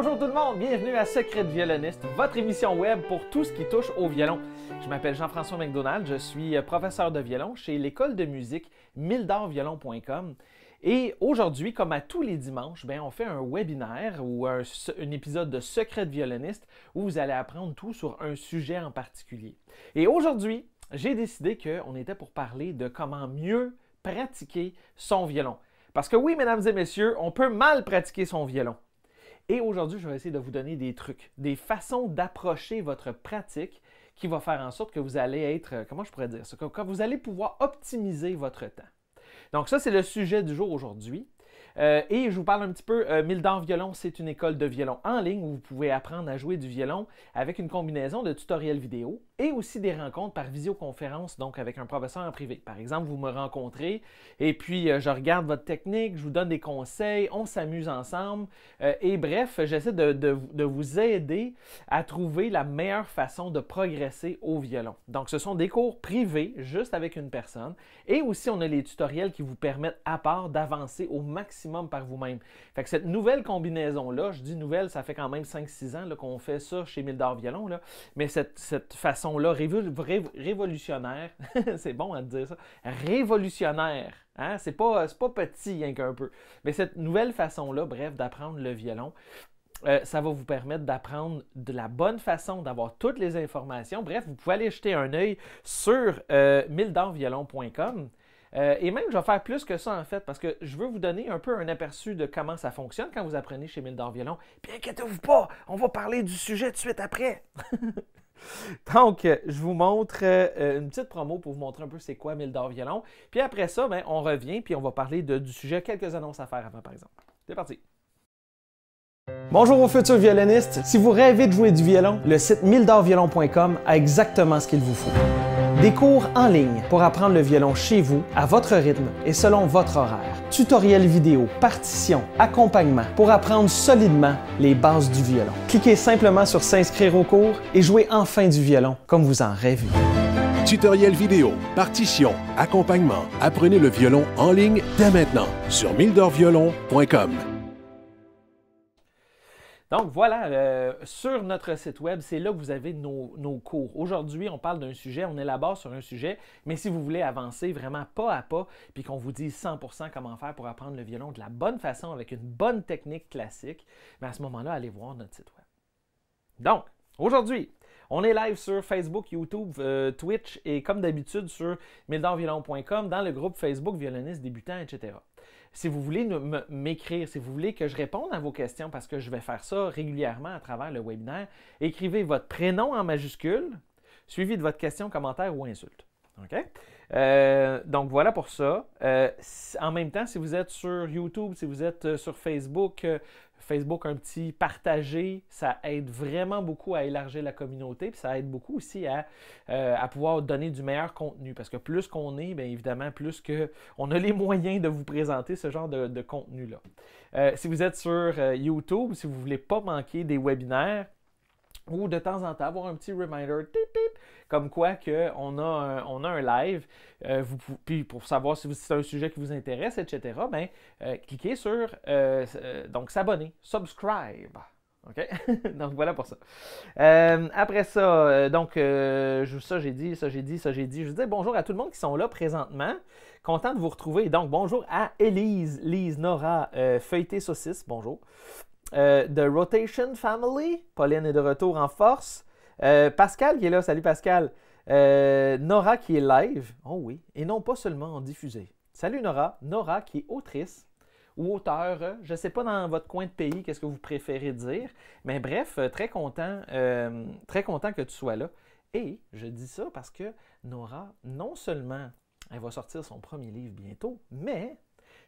Bonjour tout le monde, bienvenue à Secret de violoniste, votre émission web pour tout ce qui touche au violon. Je m'appelle Jean-François McDonald, je suis euh, professeur de violon chez l'école de musique mildarviolon.com. Et aujourd'hui, comme à tous les dimanches, ben, on fait un webinaire ou un, épisode de Secret de violoniste où vous allez apprendre tout sur un sujet en particulier. Et aujourd'hui, j'ai décidé qu'on était pour parler de comment mieux pratiquer son violon. Parce que oui, mesdames et messieurs, on peut mal pratiquer son violon. Et aujourd'hui, je vais essayer de vous donner des trucs, des façons d'approcher votre pratique qui va faire en sorte que vous allez être, euh, comment je pourrais dire ça, que vous allez pouvoir optimiser votre temps. Donc ça, c'est le sujet du jour aujourd'hui. Euh, et je vous parle un petit peu, euh, Violon, c'est une école de violon en ligne où vous pouvez apprendre à jouer du violon avec une combinaison de tutoriels vidéo et aussi des rencontres par visioconférence, donc avec un professeur en privé. Par exemple, vous me rencontrez et puis euh, je regarde votre technique, je vous donne des conseils, on s'amuse ensemble euh, et bref, j'essaie de, vous aider à trouver la meilleure façon de progresser au violon. Donc, ce sont des cours privés, juste avec une personne et aussi on a les tutoriels qui vous permettent à part d'avancer au maximum par vous-même. Fait que cette nouvelle combinaison-là, je dis nouvelle, ça fait quand même 5-6 ans qu'on fait ça chez Mildor Violon, mais cette, cette façon là révolutionnaire, c'est bon à dire ça, révolutionnaire, hein? c'est pas, pas petit rien qu'un peu, mais cette nouvelle façon-là, bref, d'apprendre le violon, euh, ça va vous permettre d'apprendre de la bonne façon, d'avoir toutes les informations. Bref, vous pouvez aller jeter un œil sur euh, euh, et même, je vais faire plus que ça en fait, parce que je veux vous donner un peu un aperçu de comment ça fonctionne quand vous apprenez chez Mildor Violon. Puis inquiétez-vous pas, on va parler du sujet tout de suite après. Donc, euh, je vous montre euh, une petite promo pour vous montrer un peu c'est quoi Mildor violon. Puis après ça, ben, on revient puis on va parler du sujet. Quelques annonces à faire avant, par exemple. C'est parti. Bonjour aux futurs violonistes. Si vous rêvez de jouer du violon, le site mildorviolon.com a exactement ce qu'il vous faut. Des cours en ligne pour apprendre le violon chez vous, à votre rythme et selon votre horaire. Tutoriels vidéo, partitions, accompagnement pour apprendre solidement les bases du violon. Cliquez simplement sur S'inscrire au cours et jouez enfin du violon comme vous en rêvez. Tutoriels vidéo, partitions, accompagnement. Apprenez le violon en ligne dès maintenant sur mildorviolon.com. Donc voilà, euh, sur notre site web, c'est là que vous avez nos, cours. Aujourd'hui, on parle d'un sujet, on élabore sur un sujet, mais si vous voulez avancer vraiment pas à pas, puis qu'on vous dise 100% comment faire pour apprendre le violon de la bonne façon, avec une bonne technique classique, mais ben, à ce moment-là, allez voir notre site web. Donc, aujourd'hui, on est live sur Facebook, YouTube, euh, Twitch et comme d'habitude sur Mildorviolon.com, dans le groupe Facebook Violoniste débutant, etc si vous voulez m'écrire, si vous voulez que je réponde à vos questions, parce que je vais faire ça régulièrement à travers le webinaire, écrivez votre prénom en majuscule, suivi de votre question, commentaire ou insulte. Euh, donc voilà pour ça. Euh, en même temps, si vous êtes sur YouTube, si vous êtes euh, sur Facebook, Facebook un petit partager, ça aide vraiment beaucoup à élargir la communauté, puis ça aide beaucoup aussi à, euh, à pouvoir donner du meilleur contenu. Parce que plus qu'on est, bien évidemment, plus qu'on on a les moyens de vous présenter ce genre de, contenu-là. Euh, si vous êtes sur euh, YouTube, si vous ne voulez pas manquer des webinaires, ou de temps en temps avoir un petit reminder comme quoi que on a un, on a un live euh, puis pour savoir si c'est un sujet qui vous intéresse etc ben euh, cliquez sur euh, donc s'abonner subscribe OK? donc voilà pour ça. après ça, donc ça j'ai dit, ça j'ai dit, ça j'ai dit. Je vous dis bonjour à tout le monde qui sont là présentement. Content de vous retrouver. Donc bonjour à Elise Lise, Nora, Feuilleté Saucisse, bonjour. Euh, The Rotation Family. Pauline est de retour en force. Euh, Pascal qui est là. Salut Pascal. Euh, Nora qui est live. Oh oui. Et non pas seulement en diffusé. Salut Nora. Nora qui est autrice ou auteur. Je ne sais pas dans votre coin de pays qu'est-ce que vous préférez dire. Mais bref, très content, très content que tu sois là. Et je dis ça parce que Nora, non seulement elle va sortir son premier livre bientôt, mais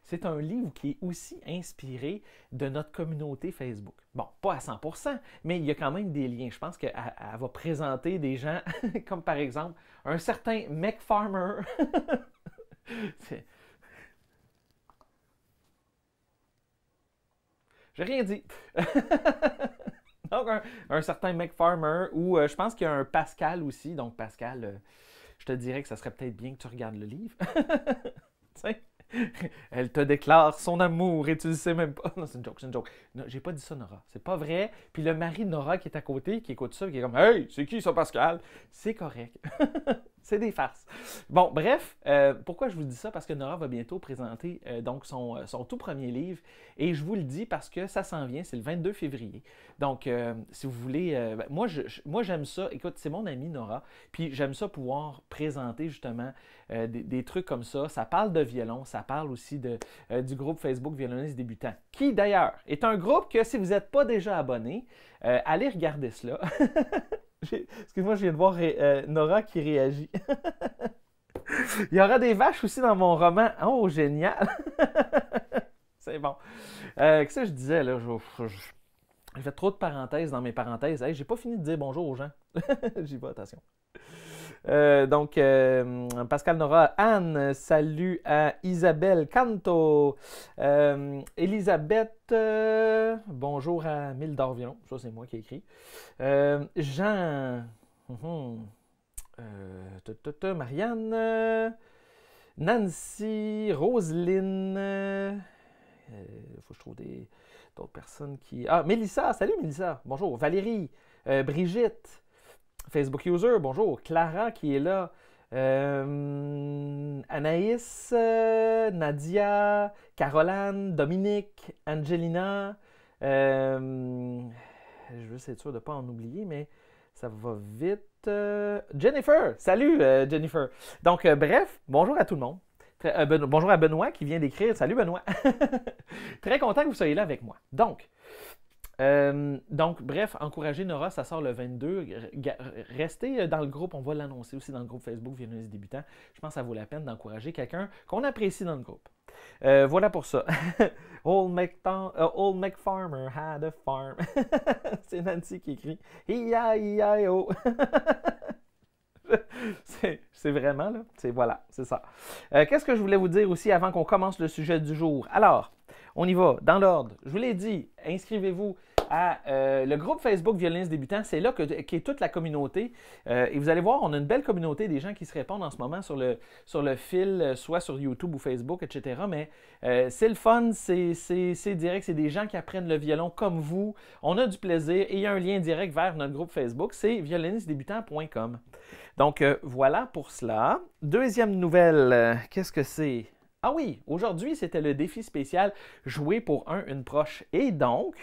c'est un livre qui est aussi inspiré de notre communauté Facebook. Bon, pas à 100%, mais il y a quand même des liens. Je pense qu'elle va présenter des gens comme par exemple un certain Mac Farmer. J'ai rien dit. donc, un, certain Mac Farmer, ou euh, je pense qu'il y a un Pascal aussi. Donc, Pascal, euh, je te dirais que ça serait peut-être bien que tu regardes le livre. tu Elle te déclare son amour et tu le sais même pas. Non, c'est une joke, c'est une joke. j'ai pas dit ça, Nora. C'est pas vrai. Puis le mari de Nora qui est à côté, qui écoute ça, qui est comme Hey, c'est qui ça, Pascal C'est correct. C'est des farces. Bon, bref, euh, pourquoi je vous dis ça? Parce que Nora va bientôt présenter euh, donc euh, son, tout premier livre. Et je vous le dis parce que ça s'en vient, c'est le 22 février. Donc, si vous voulez, ben, moi, moi j'aime ça. Écoute, c'est mon ami Nora. Puis j'aime ça pouvoir présenter justement des, trucs comme ça. Ça parle de violon, ça parle aussi de, du groupe Facebook Violoniste débutants, qui d'ailleurs est un groupe que si vous n'êtes pas déjà abonné, allez regarder cela. Excuse-moi, je viens de voir euh, Nora qui réagit. Il y aura des vaches aussi dans mon roman. Oh, génial! C'est bon. Euh, qu'est-ce que je disais, là? Je, fais trop de parenthèses dans mes parenthèses. j'ai pas fini de dire bonjour aux gens. J'y vais, attention. Euh, donc, euh, Pascal Nora, Anne, salut à Isabelle Canto, euh, Elisabeth, bonjour à Mille d'Orvion, ça c'est moi qui ai écrit, Jean, mhm, Marianne, Nancy, Roseline, il faut que je trouve d'autres personnes qui... Ah, Mélissa, salut Mélissa, bonjour, Valérie, Brigitte, Facebook User, bonjour. Clara qui est là. Euh, Anaïs, euh, Nadia, Caroline, Dominique, Angelina. Euh, je veux être sûr de ne pas en oublier, mais ça va vite. Jennifer, salut Jennifer. Donc, bref, bonjour à tout le monde. bonjour à Benoît qui vient d'écrire. Salut Benoît. Très content que vous soyez là avec moi. Donc, euh, donc, bref, encouragez Nora, ça sort le 22. Restez euh, dans le groupe, on va l'annoncer aussi dans le groupe Facebook Viennese Débutants. Je pense que ça vaut la peine d'encourager quelqu'un qu'on apprécie dans le groupe. Euh, voilà pour ça. old, Mac Farmer had a farm. C'est Nancy qui écrit. Hi-ya-hi-ya-yo. E e c'est vraiment, là. C'est voilà, c'est ça. Qu'est-ce que je voulais vous dire aussi avant qu'on commence le sujet du jour? Alors, on y va, dans l'ordre. Je vous l'ai dit, inscrivez-vous. Euh, le groupe Facebook Violence Débutant. C'est là qu'est toute la communauté. Euh, et vous allez voir, on a une belle communauté des gens qui se répondent en ce moment sur le, sur le fil, euh, soit sur YouTube ou Facebook, etc. Mais c'est le fun, c'est direct, c'est des gens qui apprennent le violon comme vous. On a du plaisir et il y a un lien direct vers notre groupe Facebook, c'est violoniste-débutant.com. Donc voilà pour cela. Deuxième nouvelle, qu'est-ce que c'est? Ah oui, aujourd'hui, c'était le défi spécial jouer pour un, une proche. Et donc,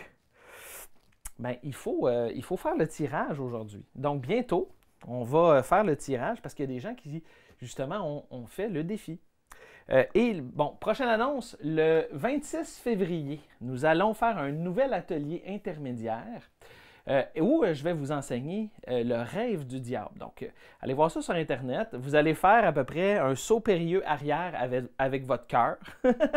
Bien, il, faut, euh, il faut faire le tirage aujourd'hui. Donc, bientôt, on va euh, faire le tirage parce qu'il y a des gens qui, justement, ont fait le défi. Euh, et bon, prochaine annonce, le 26 février, nous allons faire un nouvel atelier intermédiaire où je vais vous enseigner le rêve du diable. Donc, allez voir ça sur Internet. Vous allez faire à peu près un saut périlleux arrière avec, avec votre cœur.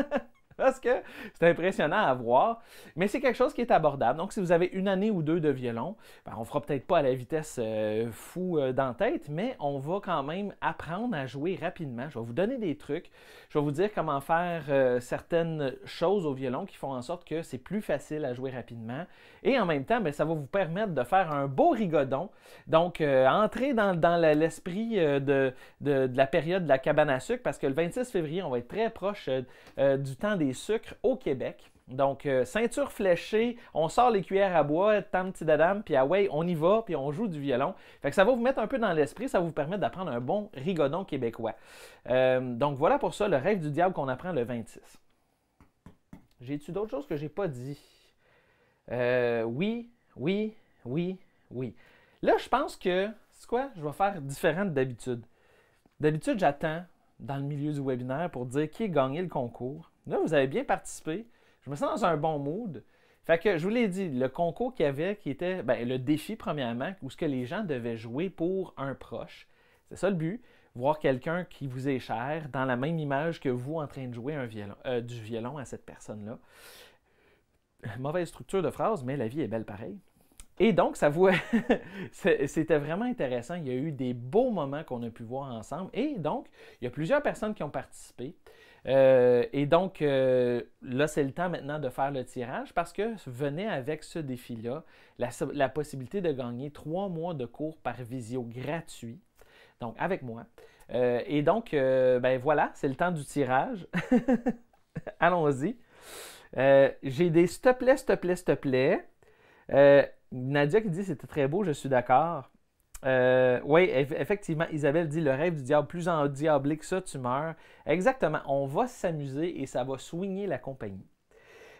parce que c'est impressionnant à voir. Mais c'est quelque chose qui est abordable. Donc, si vous avez une année ou deux de violon, on ben, on fera peut-être pas à la vitesse euh, fou euh, tête, mais on va quand même apprendre à jouer rapidement. Je vais vous donner des trucs. Je vais vous dire comment faire euh, certaines choses au violon qui font en sorte que c'est plus facile à jouer rapidement. Et en même temps, ben, ça va vous permettre de faire un beau rigodon. Donc, euh, entrer dans, l'esprit de, de, de, la période de la cabane à sucre, parce que le 26 février, on va être très proche du temps sucres au Québec. Donc, euh, ceinture fléchée, on sort les cuillères à bois, tam dadam, puis ah ouais, on y va, puis on joue du violon. Fait que ça va vous mettre un peu dans l'esprit, ça va vous permettre d'apprendre un bon rigodon québécois. Euh, donc voilà pour ça, le rêve du diable qu'on apprend le 26. J'ai-tu d'autres choses que j'ai pas dit? Euh, oui, oui, oui, oui. Là, je pense que, c'est quoi? Je vais faire différent d'habitude. D'habitude, j'attends dans le milieu du webinaire pour dire qui a gagné le concours. Là, vous avez bien participé. Je me sens dans un bon mood. Fait que je vous l'ai dit, le concours qu'il y avait, qui était ben, le défi premièrement, où ce que les gens devaient jouer pour un proche. C'est ça le but, voir quelqu'un qui vous est cher dans la même image que vous en train de jouer euh, du violon à cette personne-là. Mauvaise structure de phrase, mais la vie est belle pareil. Et donc, ça vous... c'était vraiment intéressant. Il y a eu des beaux moments qu'on a pu voir ensemble. Et donc, il y a plusieurs personnes qui ont participé. Euh, et donc, euh, là, c'est le temps maintenant de faire le tirage parce que venait avec ce défi-là la, possibilité de gagner trois mois de cours par visio gratuit, donc avec moi. Euh, et donc, ben voilà, c'est le temps du tirage. Allons-y. J'ai des s'il te plaît, s'il te plaît, s'il te plaît. Nadia qui dit c'était très beau, je suis d'accord. Euh, oui, effectivement, Isabelle dit le rêve du diable, plus en diable que ça, tu meurs. Exactement, on va s'amuser et ça va soigner la compagnie.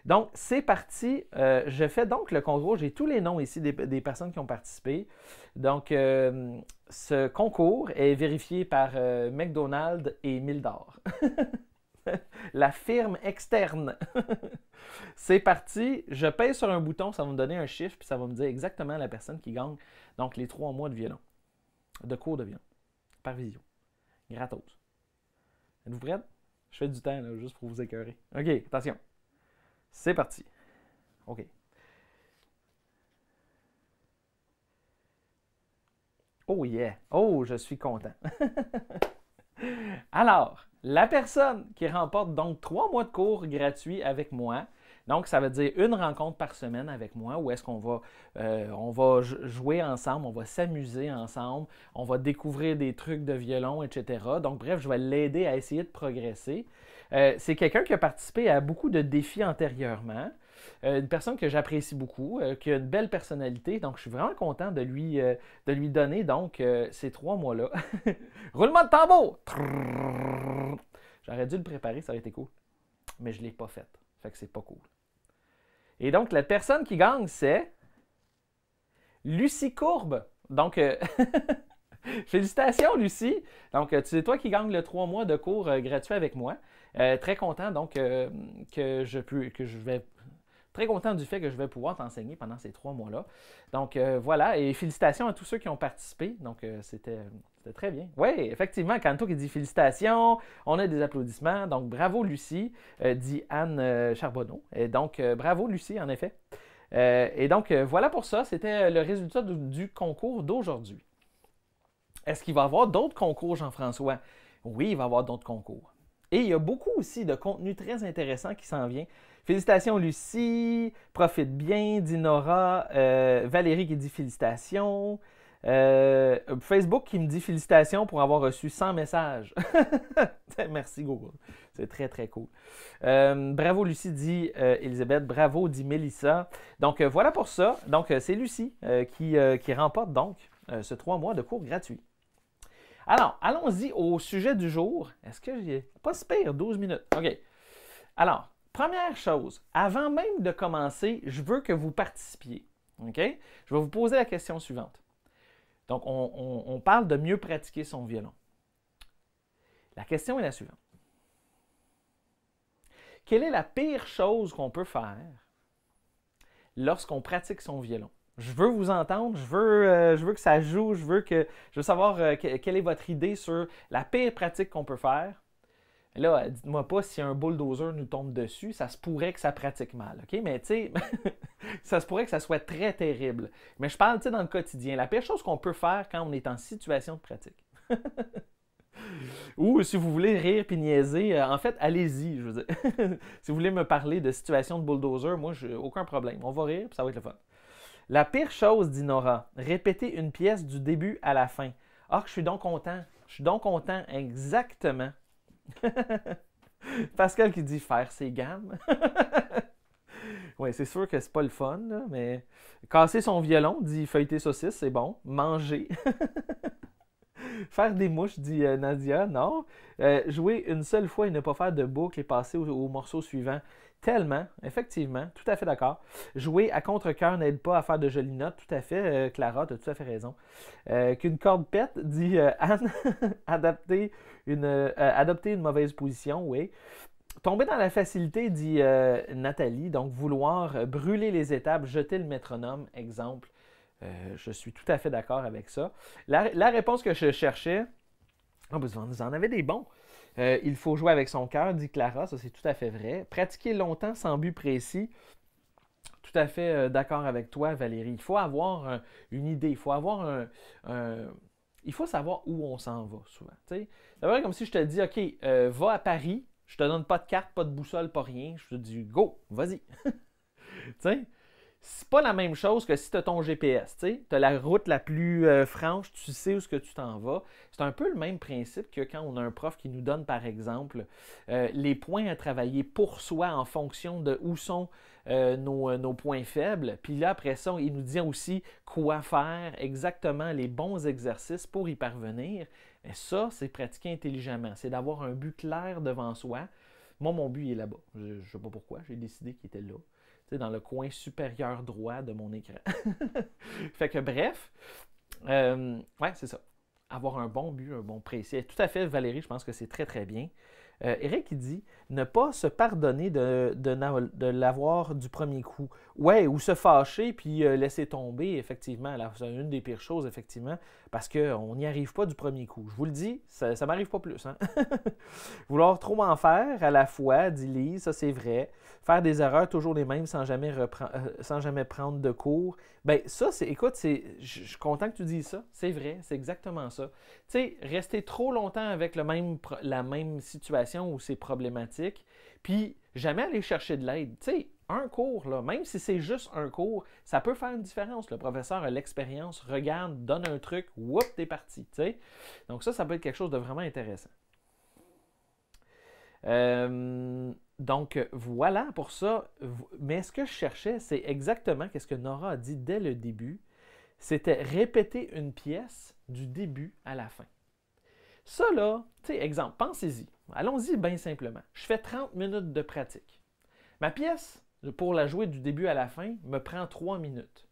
Donc, c'est parti. Euh, je fais donc le concours. J'ai tous les noms ici des, personnes qui ont participé. Donc, euh, ce concours est vérifié par McDonald's et Mildor. la firme externe. c'est parti. Je pèse sur un bouton, ça va me donner un chiffre, puis ça va me dire exactement la personne qui gagne donc, les trois mois de violon, de cours de violon, par visio, gratos. Êtes-vous prêts? Je fais du temps, là, juste pour vous écœurer. OK, attention. C'est parti. OK. Oh yeah! Oh, je suis content! Alors, la personne qui remporte donc trois mois de cours gratuits avec moi donc, ça veut dire une rencontre par semaine avec moi où est-ce qu'on va, euh, on va jouer ensemble, on va s'amuser ensemble, on va découvrir des trucs de violon, etc. Donc, bref, je vais l'aider à essayer de progresser. Euh, c'est quelqu'un qui a participé à beaucoup de défis antérieurement. Euh, une personne que j'apprécie beaucoup, qui a une belle personnalité. Donc, je suis vraiment content de lui, de lui donner donc ces trois mois-là. Roulement de tambour! J'aurais dû le préparer, ça aurait été cool. Mais je ne l'ai pas fait. Fait que c'est pas cool. Et donc, la personne qui gagne, c'est Lucie Courbe. Donc, euh, félicitations, Lucie. Donc, c'est euh, toi qui gagne le trois mois de cours euh, gratuit avec moi. très content, donc, que, je peux, que je vais très content du fait que je vais pouvoir t'enseigner pendant ces trois mois-là. Donc voilà, et félicitations à tous ceux qui ont participé. Donc c'était c'était très bien. Oui, effectivement, Kanto qui dit félicitations, on a des applaudissements. Donc, bravo Lucie, euh, dit Anne euh, Charbonneau. Et donc, euh, bravo Lucie, en effet. et donc, voilà pour ça, c'était le résultat du, concours d'aujourd'hui. Est-ce qu'il va y avoir d'autres concours, Jean-François? Oui, il va y avoir d'autres concours. Et il y a beaucoup aussi de contenu très intéressant qui s'en vient. Félicitations Lucie, profite bien, dit Nora, Valérie qui dit félicitations. Euh, Facebook qui me dit félicitations pour avoir reçu 100 messages. Merci Google. C'est très, très cool. Euh, bravo Lucie, dit euh, Elisabeth. Bravo, dit Mélissa. Donc voilà pour ça. Donc c'est Lucie qui, qui, remporte donc ce trois mois de cours gratuit. Alors, allons-y au sujet du jour. Est-ce que j'ai. Pas si pire, 12 minutes. OK. Alors, première chose, avant même de commencer, je veux que vous participiez. OK? Je vais vous poser la question suivante. Donc, on, parle de mieux pratiquer son violon. La question est la suivante. Quelle est la pire chose qu'on peut faire lorsqu'on pratique son violon? Je veux vous entendre, je veux, euh, que ça joue, je veux, que, je savoir euh, quelle est votre idée sur la pire pratique qu'on peut faire Là, dites-moi pas si un bulldozer nous tombe dessus, ça se pourrait que ça pratique mal, OK? Mais tu sais, ça se pourrait que ça soit très terrible. Mais je parle, tu sais, dans le quotidien, la pire chose qu'on peut faire quand on est en situation de pratique. Ou si vous voulez rire puis niaiser, euh, en fait, allez-y, je veux dire. si vous voulez me parler de situation de bulldozer, moi, j'ai aucun problème. On va rire, puis ça va être le fun. La pire chose, dit Nora, répéter une pièce du début à la fin. Or, ah, je suis donc content. Je suis donc content, exactement. Pascal qui dit faire ses gammes. oui, c'est sûr que c'est pas le fun, mais casser son violon, dit feuilleter saucisse, c'est bon. Manger. faire des mouches, dit euh, Nadia, non. Euh, jouer une seule fois et ne pas faire de boucle et passer au, morceau suivant. Tellement, effectivement, tout à fait d'accord. Jouer à contre-coeur n'aide pas à faire de jolies notes, tout à fait, euh, Clara, tu as tout à fait raison. Qu'une corde pète, dit Anne, adapter euh, adopter une mauvaise position, oui. Tomber dans la facilité, dit euh, Nathalie, donc vouloir euh, brûler les étapes, jeter le métronome, exemple. je suis tout à fait d'accord avec ça. La, réponse que je cherchais, oh, vous en avez des bons. il faut jouer avec son cœur, dit Clara, ça c'est tout à fait vrai. Pratiquer longtemps sans but précis, tout à fait d'accord avec toi, Valérie. Il faut avoir une idée, il faut avoir un, Il faut savoir où on s'en va souvent. C'est comme si je te dis, OK, euh, va à Paris, je te donne pas de carte, pas de boussole, pas rien. Je te dis, go, vas-y. tu c'est pas la même chose que si tu as ton GPS. Tu as la route la plus euh, franche, tu sais où ce que tu t'en vas. C'est un peu le même principe que quand on a un prof qui nous donne, par exemple, euh, les points à travailler pour soi en fonction de où sont nos, nos, points faibles. Puis là, après ça, il nous dit aussi quoi faire, exactement les bons exercices pour y parvenir. Et ça, c'est pratiquer intelligemment. C'est d'avoir un but clair devant soi. Moi, mon but est là-bas. Je ne sais pas pourquoi, j'ai décidé qu'il était là. C'est dans le coin supérieur droit de mon écran. fait que bref, euh, ouais, c'est ça. Avoir un bon but, un bon précis. Tout à fait, Valérie, je pense que c'est très, très bien. Euh, Eric, il dit ne pas se pardonner de, de l'avoir du premier coup Ouais, ou se fâcher puis euh, laisser tomber, effectivement. C'est une des pires choses, effectivement, parce qu'on n'y arrive pas du premier coup. Je vous le dis, ça ne m'arrive pas plus. Hein. Vouloir trop en faire à la fois, dit Lise, ça c'est vrai. Faire des erreurs toujours les mêmes sans jamais, euh, sans jamais prendre de cours. Ben ça, c'est, écoute, c'est, je suis content que tu dises ça. C'est vrai, c'est exactement ça. Tu sais, rester trop longtemps avec le même, la même situation où c'est problématique, puis jamais aller chercher de l'aide. Tu sais, un cours, là, même si c'est juste un cours, ça peut faire une différence. Le professeur a l'expérience, regarde, donne un truc, whoop, t'es parti. Donc ça, ça peut être quelque chose de vraiment intéressant. Euh, donc voilà pour ça. Mais ce que je cherchais, c'est exactement ce que Nora a dit dès le début. C'était répéter une pièce du début à la fin. Ça là, tu exemple, pensez-y. Allons-y bien simplement. Je fais 30 minutes de pratique. Ma pièce, pour la jouer du début à la fin me prend trois minutes.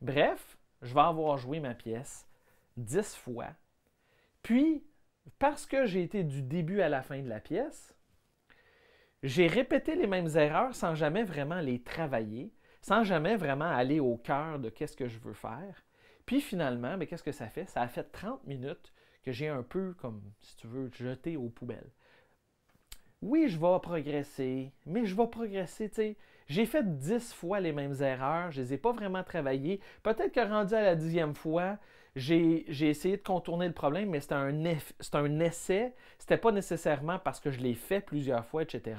Bref, je vais avoir joué ma pièce dix fois. Puis, parce que j'ai été du début à la fin de la pièce, j'ai répété les mêmes erreurs sans jamais vraiment les travailler, sans jamais vraiment aller au cœur de qu'est-ce que je veux faire. Puis finalement, mais ben, qu'est-ce que ça fait? Ça a fait 30 minutes que j'ai un peu, comme si tu veux, jeté aux poubelles oui, je vais progresser, mais je vais progresser, tu sais. J'ai fait dix fois les mêmes erreurs, je les ai pas vraiment travaillées. Peut-être que rendu à la dixième fois, j'ai essayé de contourner le problème, mais c'était un, un essai. n'était pas nécessairement parce que je l'ai fait plusieurs fois, etc.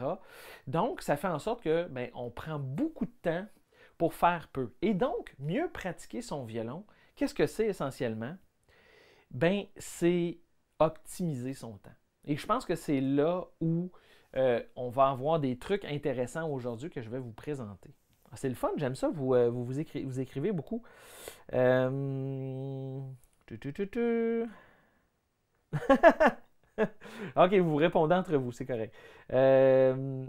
Donc, ça fait en sorte que, ben, on prend beaucoup de temps pour faire peu. Et donc, mieux pratiquer son violon, qu'est-ce que c'est essentiellement? Ben, c'est optimiser son temps. Et je pense que c'est là où euh, on va avoir des trucs intéressants aujourd'hui que je vais vous présenter. Ah, c'est le fun, j'aime ça, vous, euh, vous, écrivez beaucoup. Euh, ok, vous répondez entre vous, c'est correct. De.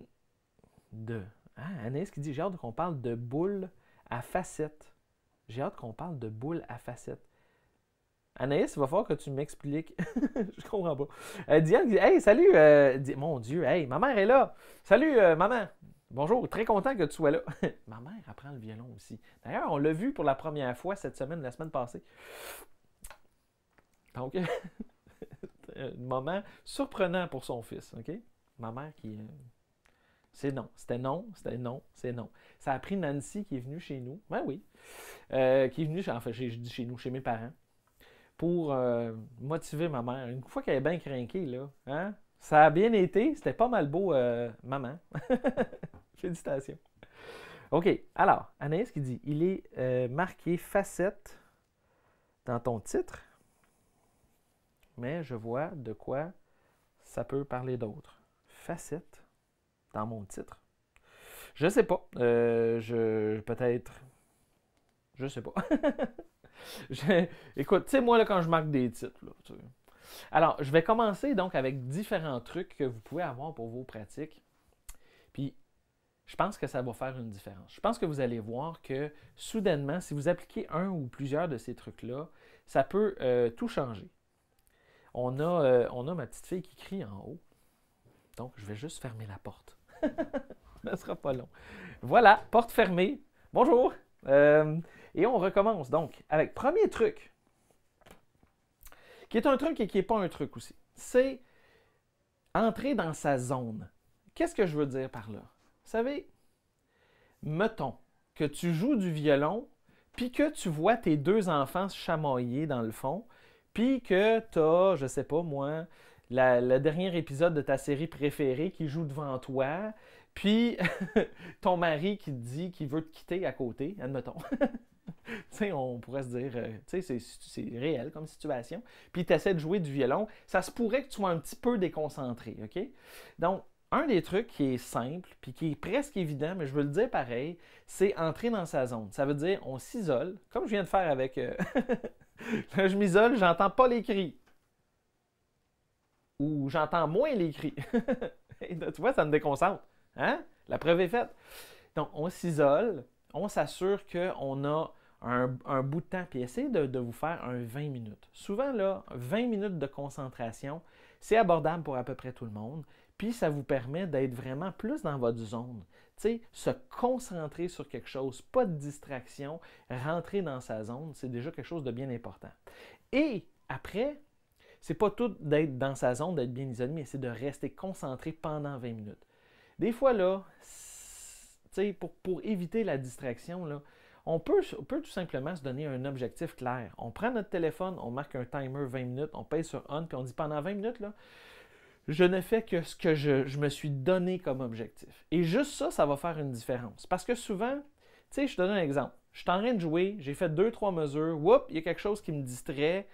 Ah, Anaïs qui dit J'ai hâte qu'on parle de boules à facettes. J'ai hâte qu'on parle de boules à facettes. Anaïs, il va falloir que tu m'expliques. je comprends pas. Euh, Diane dit Hey, salut euh, Mon Dieu, hey, ma mère est là. Salut, euh, maman. Bonjour, très content que tu sois là. ma mère apprend le violon aussi. D'ailleurs, on l'a vu pour la première fois cette semaine, la semaine passée. Donc, un moment surprenant pour son fils, OK? Ma mère qui. C'est non. C'était non, c'était non, c'est non. Ça a pris Nancy qui est venue chez nous. Ben oui. qui est venue, chez nous, chez mes parents pour euh, motiver ma mère. Une fois qu'elle est bien craquée, là, hein? ça a bien été, c'était pas mal beau, euh, maman. Félicitations. OK, alors, Anaïs qui dit, il est euh, marqué facette dans ton titre, mais je vois de quoi ça peut parler d'autre. Facette dans mon titre. Je sais pas. je peut-être. Je sais pas. Écoute, tu sais, moi, là, quand je marque des titres, là, Alors, je vais commencer donc avec différents trucs que vous pouvez avoir pour vos pratiques. Puis, je pense que ça va faire une différence. Je pense que vous allez voir que soudainement, si vous appliquez un ou plusieurs de ces trucs-là, ça peut euh, tout changer. On a, euh, on a ma petite fille qui crie en haut. Donc, je vais juste fermer la porte. ça ne sera pas long. Voilà, porte fermée. Bonjour. Euh, et on recommence donc avec premier truc, qui est un truc et qui n'est pas un truc aussi. C'est entrer dans sa zone. Qu'est-ce que je veux dire par là? Vous savez, mettons que tu joues du violon, puis que tu vois tes deux enfants se dans le fond, puis que tu as, je sais pas moi, le dernier épisode de ta série préférée qui joue devant toi, puis ton mari qui dit qu'il veut te quitter à côté, admettons. T'sais, on pourrait se dire, euh, c'est réel comme situation. Puis tu essaies de jouer du violon, ça se pourrait que tu sois un petit peu déconcentré, OK? Donc, un des trucs qui est simple, puis qui est presque évident, mais je veux le dire pareil, c'est entrer dans sa zone. Ça veut dire, on s'isole, comme je viens de faire avec... Euh, je m'isole, j'entends pas les cris. Ou j'entends moins les cris. tu vois, ça me déconcentre. Hein? La preuve est faite. Donc, on s'isole, on s'assure qu'on a un, bout de temps, puis essayez de, vous faire un 20 minutes. Souvent, là, 20 minutes de concentration, c'est abordable pour à peu près tout le monde, puis ça vous permet d'être vraiment plus dans votre zone. Tu sais, se concentrer sur quelque chose, pas de distraction, rentrer dans sa zone, c'est déjà quelque chose de bien important. Et après, c'est pas tout d'être dans sa zone, d'être bien isolé, mais c'est de rester concentré pendant 20 minutes. Des fois, là, pour, éviter la distraction, là, on peut, peut, tout simplement se donner un objectif clair. On prend notre téléphone, on marque un timer 20 minutes, on paye sur on, puis on dit pendant 20 minutes, là, je ne fais que ce que je, me suis donné comme objectif. Et juste ça, ça va faire une différence. Parce que souvent, je te donne un exemple. Je suis en train de jouer, j'ai fait deux, trois mesures, whoop, il y a quelque chose qui me distrait,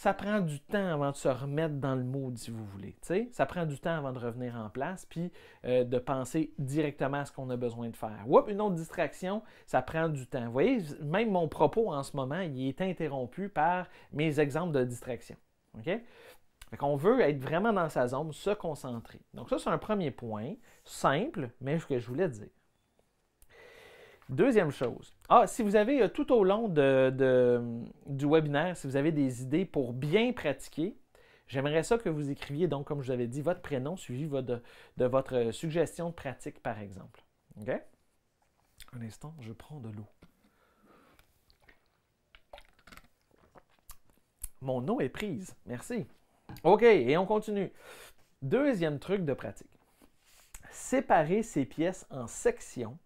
ça prend du temps avant de se remettre dans le mood, si vous voulez. Ça prend du temps avant de revenir en place, puis euh, de penser directement à ce qu'on a besoin de faire. Oups, une autre distraction, ça prend du temps. Vous voyez, même mon propos en ce moment, il est interrompu par mes exemples de distraction. OK? on veut être vraiment dans sa zone, se concentrer. Donc ça, c'est un premier point, simple, mais ce que je voulais dire. Deuxième chose, ah, si vous avez euh, tout au long de, du webinaire, si vous avez des idées pour bien pratiquer, j'aimerais ça que vous écriviez, donc, comme je vous avais dit, votre prénom suivi de, de votre euh, suggestion de pratique, par exemple. OK? Un instant, je prends de l'eau. Mon eau est prise. Merci. OK, et on continue. Deuxième truc de pratique. Séparer ces pièces en sections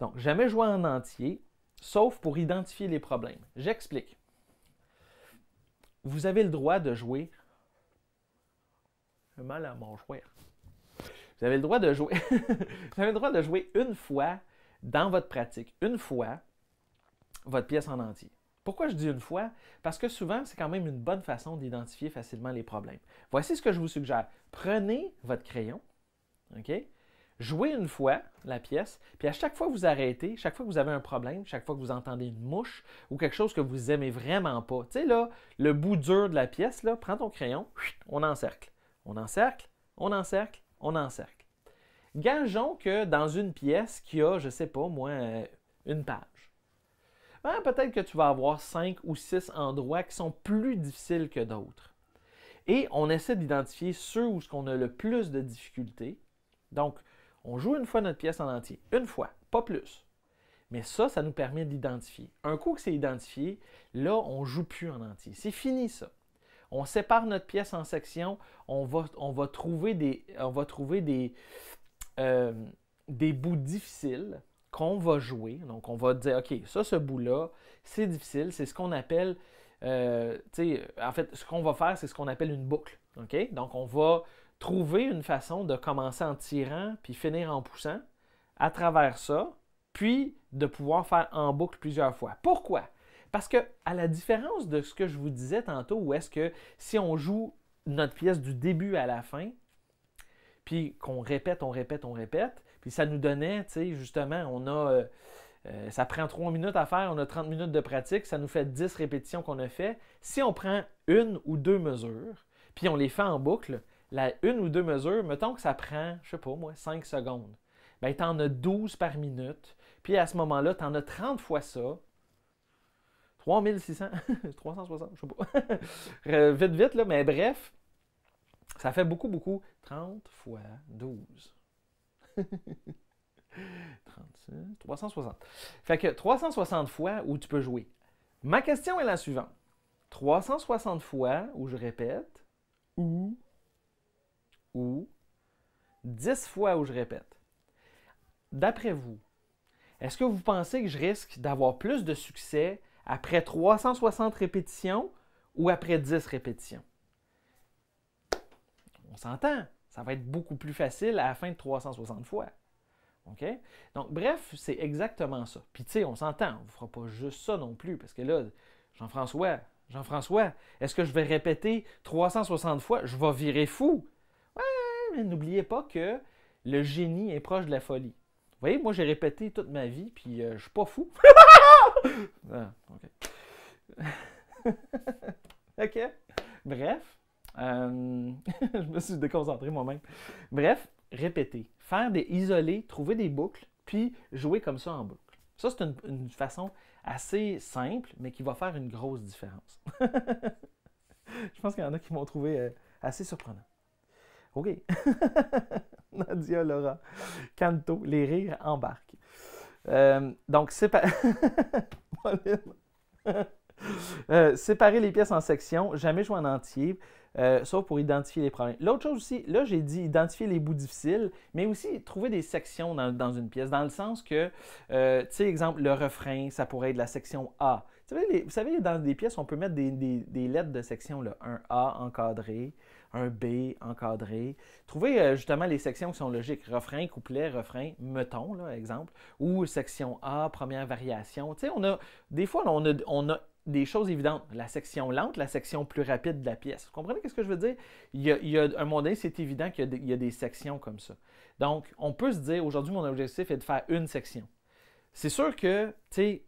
donc, jamais jouer en entier, sauf pour identifier les problèmes. J'explique. Vous avez le droit de jouer. J'ai mal à mon Vous avez le droit de jouer. vous avez le droit de jouer une fois dans votre pratique, une fois votre pièce en entier. Pourquoi je dis une fois? Parce que souvent, c'est quand même une bonne façon d'identifier facilement les problèmes. Voici ce que je vous suggère. Prenez votre crayon, OK? Jouez une fois la pièce, puis à chaque fois que vous arrêtez, chaque fois que vous avez un problème, chaque fois que vous entendez une mouche ou quelque chose que vous aimez vraiment pas, tu sais là, le bout dur de la pièce, là, prends ton crayon, on encercle, on encercle, on encercle, on encercle. Gageons que dans une pièce qui a, je sais pas moi, euh, une page, ben, peut-être que tu vas avoir cinq ou six endroits qui sont plus difficiles que d'autres. Et on essaie d'identifier ceux où on a le plus de difficultés. Donc, on joue une fois notre pièce en entier, une fois, pas plus. Mais ça, ça nous permet d'identifier. Un coup que c'est identifié, là, on joue plus en entier. C'est fini ça. On sépare notre pièce en sections, on va, trouver des, on va trouver euh, des, bouts difficiles qu'on va jouer. Donc, on va dire, OK, ça, ce bout-là, c'est difficile. C'est ce qu'on appelle, euh, tu sais, en fait, ce qu'on va faire, c'est ce qu'on appelle une boucle. OK? Donc, on va trouver une façon de commencer en tirant puis finir en poussant à travers ça, puis de pouvoir faire en boucle plusieurs fois. Pourquoi? Parce que, à la différence de ce que je vous disais tantôt, où est-ce que si on joue notre pièce du début à la fin, puis qu'on répète, on répète, on répète, puis ça nous donnait, tu sais, justement, on a. Euh, euh, ça prend 3 minutes à faire, on a 30 minutes de pratique, ça nous fait 10 répétitions qu'on a fait. Si on prend une ou deux mesures, puis on les fait en boucle, la une ou deux mesures, mettons que ça prend, je sais pas moi, 5 secondes. Bien, tu en as 12 par minute. Puis à ce moment-là, tu en as 30 fois ça. 3600, 360, je sais pas. Euh, vite, vite, là, mais bref, ça fait beaucoup, beaucoup. 30 fois 12. 36, 360. Fait que 360 fois où tu peux jouer. Ma question est la suivante. 360 fois où je répète où ou 10 fois où je répète. D'après vous, est-ce que vous pensez que je risque d'avoir plus de succès après 360 répétitions ou après 10 répétitions? On s'entend, ça va être beaucoup plus facile à la fin de 360 fois. OK? Donc, bref, c'est exactement ça. Puis, tu sais, on s'entend, on ne fera pas juste ça non plus, parce que là, Jean-François, Jean-François, est-ce que je vais répéter 360 fois? Je vais virer fou mais n'oubliez pas que le génie est proche de la folie. Vous voyez, moi, j'ai répété toute ma vie, puis je euh, je suis pas fou. Ah, OK. Bref. Euh, je me suis déconcentré moi-même. Bref, répéter. Faire des isolés, trouver des boucles, puis jouer comme ça en boucle. Ça, c'est une, une façon assez simple, mais qui va faire une grosse différence. je pense qu'il y en a qui vont trouver euh, assez surprenant. OK. Nadia, Laura, Canto, les rires embarquent. Euh, donc, euh, séparer les pièces en sections, jamais jouer en entier, euh, sauf pour identifier les problèmes. L'autre chose aussi, là, j'ai dit identifier les bouts difficiles, mais aussi trouver des sections dans, une pièce, dans le sens que, tu sais, exemple, le refrain, ça pourrait être la section A. vous savez, dans des pièces, on peut mettre des, lettres de section, là, un A encadré, un B encadré. Trouvez euh, justement les sections qui sont logiques. Refrain, couplet, refrain, mettons, là, exemple. Ou section A, première variation. Tu sais, on a, des fois, on, a, on des choses évidentes. La section lente, la section plus rapide de la pièce. Vous comprenez ce que je veux dire? Il y a, un moment donné, c'est évident qu'il y, a des sections comme ça. Donc, on peut se dire, aujourd'hui, mon objectif est de faire une section. C'est sûr que, tu sais,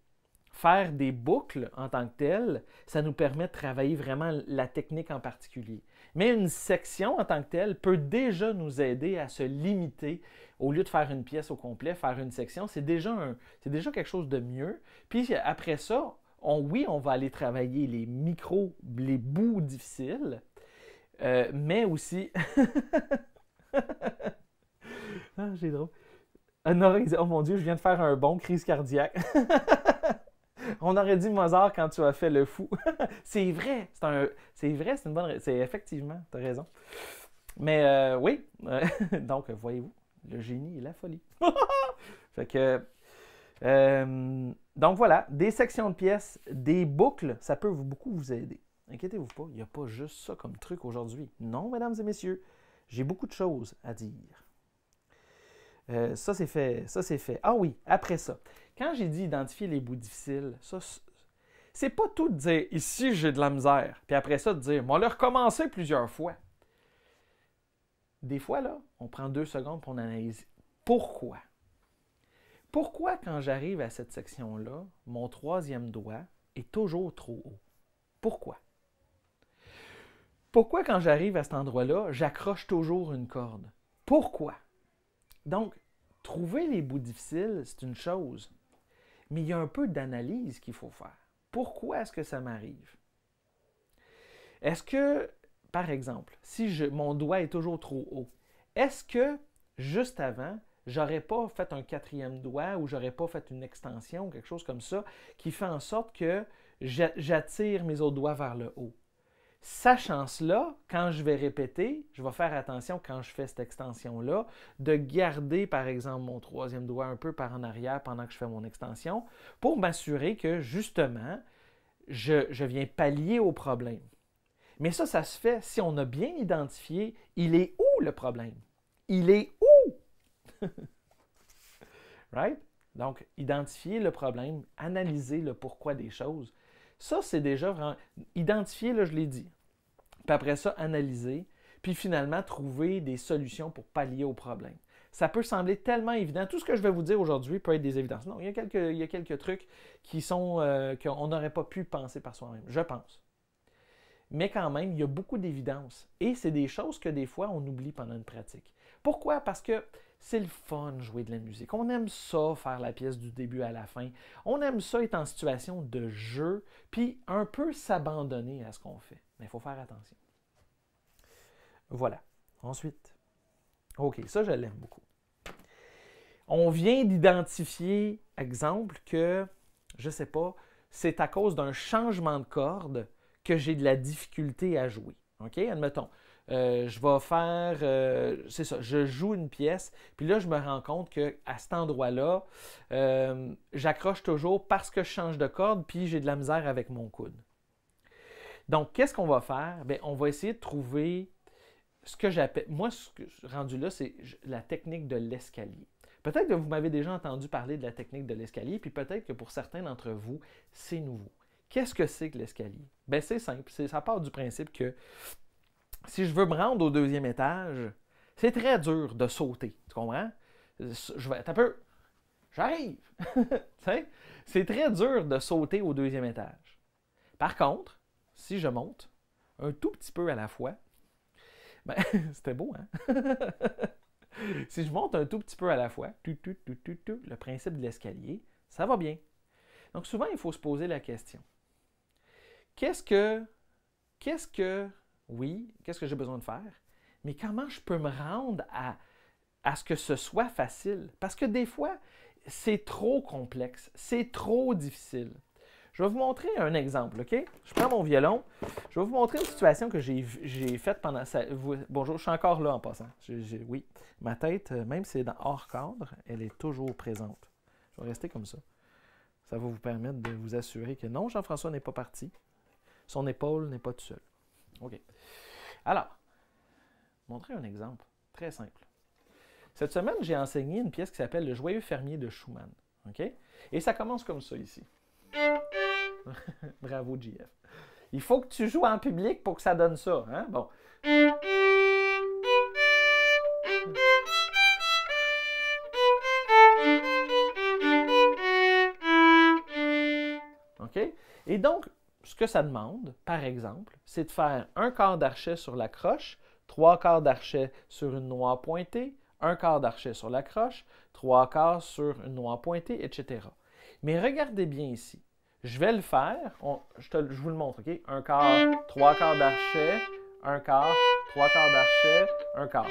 faire des boucles en tant que telles, ça nous permet de travailler vraiment la technique en particulier. Mais une section en tant que telle peut déjà nous aider à se limiter. Au lieu de faire une pièce au complet, faire une section, c'est déjà, déjà quelque chose de mieux. Puis après ça, on, oui, on va aller travailler les micros, les bouts difficiles, euh, mais aussi... ah, j'ai drôle. Honoré, oh mon Dieu, je viens de faire un bon crise cardiaque. On aurait dit Mozart quand tu as fait le fou. c'est vrai, c'est vrai, c'est une bonne. C'est effectivement, as raison. Mais euh, oui, euh, donc voyez-vous, le génie et la folie. fait que. Euh, donc voilà, des sections de pièces, des boucles, ça peut beaucoup vous aider. Inquiétez-vous pas, il n'y a pas juste ça comme truc aujourd'hui. Non, mesdames et messieurs, j'ai beaucoup de choses à dire. ça, c'est fait. Ça, c'est fait. Ah oui, après ça quand j'ai dit identifier les bouts difficiles, ça, c'est pas tout de dire ici j'ai de la misère, puis après ça de dire moi le recommencer plusieurs fois. Des fois là, on prend deux secondes pour analyser pourquoi. Pourquoi quand j'arrive à cette section là, mon troisième doigt est toujours trop haut. Pourquoi? Pourquoi quand j'arrive à cet endroit-là, j'accroche toujours une corde? Pourquoi? Donc, trouver les bouts difficiles, c'est une chose mais il y a un peu d'analyse qu'il faut faire. Pourquoi est-ce que ça m'arrive? Est-ce que, par exemple, si je, mon doigt est toujours trop haut, est-ce que juste avant, j'aurais pas fait un quatrième doigt ou j'aurais pas fait une extension ou quelque chose comme ça qui fait en sorte que j'attire mes autres doigts vers le haut? Sachant cela, quand je vais répéter, je vais faire attention quand je fais cette extension-là, de garder par exemple mon troisième doigt un peu par en arrière pendant que je fais mon extension pour m'assurer que justement, je, je, viens pallier au problème. Mais ça, ça se fait si on a bien identifié, il est où le problème? Il est où? right? Donc, identifier le problème, analyser le pourquoi des choses, ça, c'est déjà vraiment. Identifier, là, je l'ai dit. Puis après ça, analyser. Puis finalement, trouver des solutions pour pallier au problème. Ça peut sembler tellement évident. Tout ce que je vais vous dire aujourd'hui peut être des évidences. Non, il y a quelques, trucs qui sont euh, qu'on n'aurait pas pu penser par soi-même, je pense. Mais quand même, il y a beaucoup d'évidences. Et c'est des choses que des fois, on oublie pendant une pratique. Pourquoi? Parce que c'est le fun jouer de la musique. On aime ça faire la pièce du début à la fin. On aime ça être en situation de jeu, puis un peu s'abandonner à ce qu'on fait. Mais il faut faire attention. Voilà. Ensuite. OK, ça, je l'aime beaucoup. On vient d'identifier, exemple, que, je ne sais pas, c'est à cause d'un changement de corde que j'ai de la difficulté à jouer. OK? Admettons, euh, je vais faire. Euh, c'est ça, je joue une pièce, puis là, je me rends compte qu'à cet endroit-là, euh, j'accroche toujours parce que je change de corde, puis j'ai de la misère avec mon coude. Donc, qu'est-ce qu'on va faire? Bien, on va essayer de trouver ce que j'appelle. Moi, ce que, rendu là, c'est la technique de l'escalier. Peut-être que vous m'avez déjà entendu parler de la technique de l'escalier, puis peut-être que pour certains d'entre vous, c'est nouveau. Qu'est-ce que c'est que l'escalier? Bien, c'est simple. Ça part du principe que si je veux me rendre au deuxième étage, c'est très dur de sauter. Tu comprends? Je vais. un peu. J'arrive! c'est très dur de sauter au deuxième étage. Par contre, si je monte un tout petit peu à la fois, ben, c'était beau, hein? si je monte un tout petit peu à la fois, le principe de l'escalier, ça va bien. Donc souvent, il faut se poser la question. Qu'est-ce que. Qu'est-ce que oui, qu'est-ce que j'ai besoin de faire, mais comment je peux me rendre à, à ce que ce soit facile. Parce que des fois, c'est trop complexe, c'est trop difficile. Je vais vous montrer un exemple, OK? Je prends mon violon. Je vais vous montrer une situation que j'ai faite pendant... ça. Bonjour, je suis encore là en passant. oui, ma tête, euh, même si elle dans hors cadre, elle est toujours présente. Je vais rester comme ça. Ça va vous permettre de vous assurer que non, Jean-François n'est pas parti. Son épaule n'est pas tout seul. OK. Alors, montrer un exemple très simple. Cette semaine, j'ai enseigné une pièce qui s'appelle Le joyeux fermier de Schumann. OK? Et ça commence comme ça ici. Bravo, JF. Il faut que tu joues en public pour que ça donne ça. Hein? Bon. OK? Et donc, ce que ça demande, par exemple, c'est de faire un quart d'archet sur la croche, trois quarts d'archet sur une noix pointée, un quart d'archet sur la croche, trois quarts sur une noix pointée, etc. Mais regardez bien ici. Je vais le faire. je, je, vous le montre, OK? Un quart, trois quarts d'archet, un quart, trois quarts d'archet, un quart.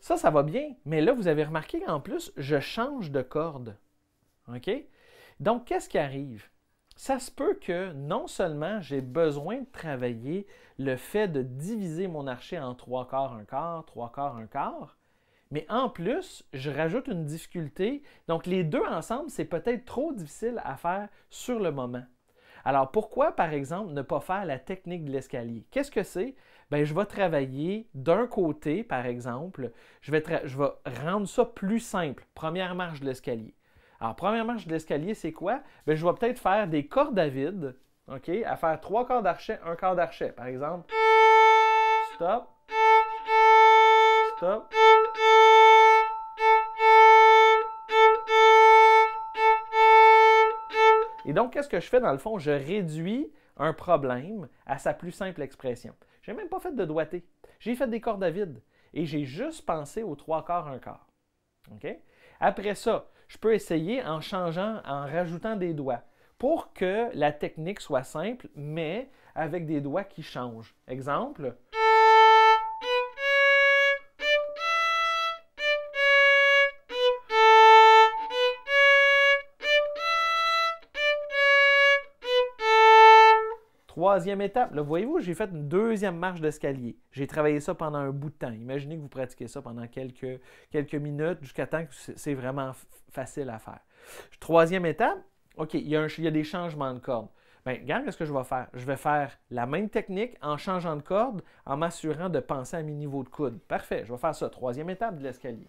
Ça, ça va bien. Mais là, vous avez remarqué qu'en plus, je change de corde. OK? Donc, qu'est-ce qui arrive? ça se peut que non seulement j'ai besoin de travailler le fait de diviser mon archer en trois quarts, un quart, trois quarts, un quart, mais en plus, je rajoute une difficulté. Donc les deux ensemble, c'est peut-être trop difficile à faire sur le moment. Alors pourquoi, par exemple, ne pas faire la technique de l'escalier? Qu'est-ce que c'est? Bien, je vais travailler d'un côté, par exemple, je vais, je vais rendre ça plus simple. Première marche de l'escalier. Alors, première marche de l'escalier, c'est quoi? Ben, je vais peut-être faire des cordes à vide, OK? À faire trois cordes d'archet, un quart d'archet. Par exemple, stop, stop. Et donc, qu'est-ce que je fais dans le fond? Je réduis un problème à sa plus simple expression. Je n'ai même pas fait de doigté. J'ai fait des cordes à vide et j'ai juste pensé aux trois quarts, un quart. OK? Après ça, je peux essayer en changeant, en rajoutant des doigts pour que la technique soit simple, mais avec des doigts qui changent. Exemple. Troisième étape, là, voyez-vous, j'ai fait une deuxième marche d'escalier. J'ai travaillé ça pendant un bout de temps. Imaginez que vous pratiquez ça pendant quelques, quelques minutes jusqu'à temps que c'est vraiment facile à faire. Troisième étape, OK, il y, a des changements de corde. Bien, regarde ce que je vais faire. Je vais faire la même technique en changeant de corde, en m'assurant de penser à mes niveaux de coude. Parfait, je vais faire ça. Troisième étape de l'escalier.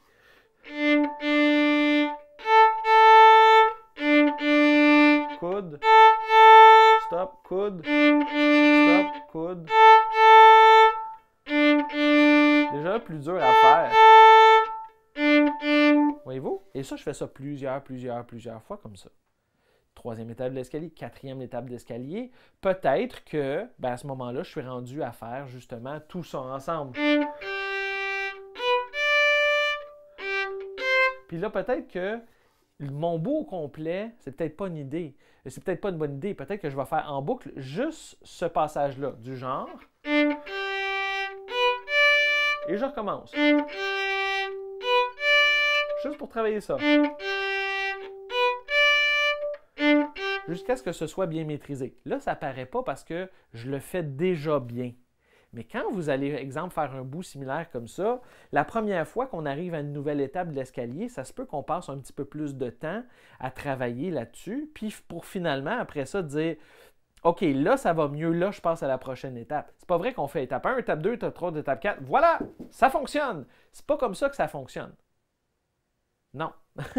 Coude stop, coude, stop, coude. Déjà plus dur à faire. Voyez-vous? Et ça, je fais ça plusieurs, plusieurs, plusieurs fois comme ça. Troisième étape de l'escalier, quatrième étape d'escalier. Peut-être que, ben, à ce moment-là, je suis rendu à faire justement tout ça ensemble. Puis là, peut-être que mon bout au complet, c'est peut-être pas une idée. C'est peut-être pas une bonne idée. Peut-être que je vais faire en boucle juste ce passage-là, du genre. Et je recommence. Juste pour travailler ça. Jusqu'à ce que ce soit bien maîtrisé. Là, ça paraît pas parce que je le fais déjà bien. Mais quand vous allez, par exemple, faire un bout similaire comme ça, la première fois qu'on arrive à une nouvelle étape de l'escalier, ça se peut qu'on passe un petit peu plus de temps à travailler là-dessus, puis pour finalement, après ça, dire OK, là, ça va mieux, là, je passe à la prochaine étape. C'est pas vrai qu'on fait étape 1, étape 2, étape 3, étape 4. Voilà, ça fonctionne. C'est pas comme ça que ça fonctionne. Non.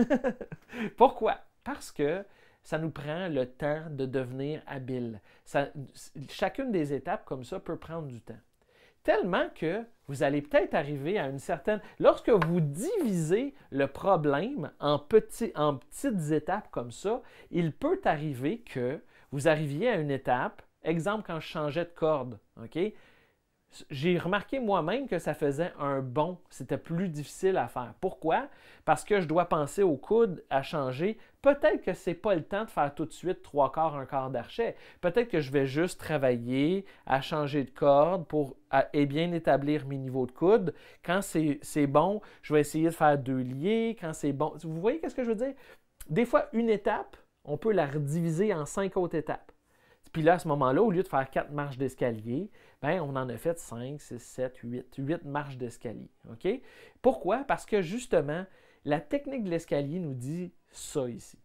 Pourquoi? Parce que ça nous prend le temps de devenir habile. chacune des étapes comme ça peut prendre du temps. Tellement que vous allez peut-être arriver à une certaine... Lorsque vous divisez le problème en, en petites étapes comme ça, il peut arriver que vous arriviez à une étape, exemple quand je changeais de corde, OK? j'ai remarqué moi-même que ça faisait un bon, C'était plus difficile à faire. Pourquoi? Parce que je dois penser au coude, à changer. Peut-être que ce n'est pas le temps de faire tout de suite trois quarts, un quart d'archet. Peut-être que je vais juste travailler à changer de corde pour et bien établir mes niveaux de coude. Quand c'est bon, je vais essayer de faire deux liés. Quand c'est bon. Vous voyez qu'est-ce que je veux dire? Des fois, une étape, on peut la rediviser en cinq autres étapes. Puis là, à ce moment-là, au lieu de faire quatre marches d'escalier, ben, on en a fait 5, 6, 7, 8, 8 marches d'escalier. OK? Pourquoi? Parce que justement, la technique de l'escalier nous dit ça ici.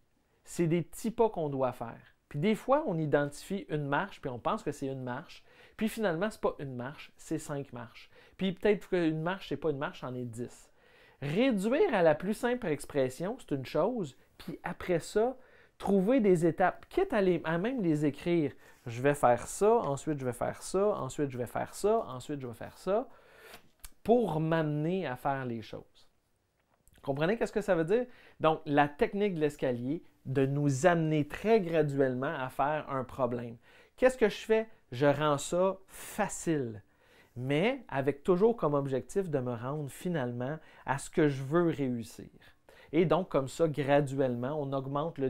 C'est des petits pas qu'on doit faire. Puis des fois, on identifie une marche, puis on pense que c'est une marche. Puis finalement, ce n'est pas une marche, c'est cinq marches. Puis peut-être qu'une marche, n'est pas une marche, en est dix. Réduire à la plus simple expression, c'est une chose. Puis après ça, trouver des étapes, quitte à, à même les écrire. Je vais faire ça, ensuite je vais faire ça, ensuite je vais faire ça, ensuite je vais faire ça, pour m'amener à faire les choses. Comprenez qu'est-ce que ça veut dire? Donc, la technique de l'escalier, de nous amener très graduellement à faire un problème. Qu'est-ce que je fais? Je rends ça facile, mais avec toujours comme objectif de me rendre finalement à ce que je veux réussir. Et donc, comme ça, graduellement, on augmente le,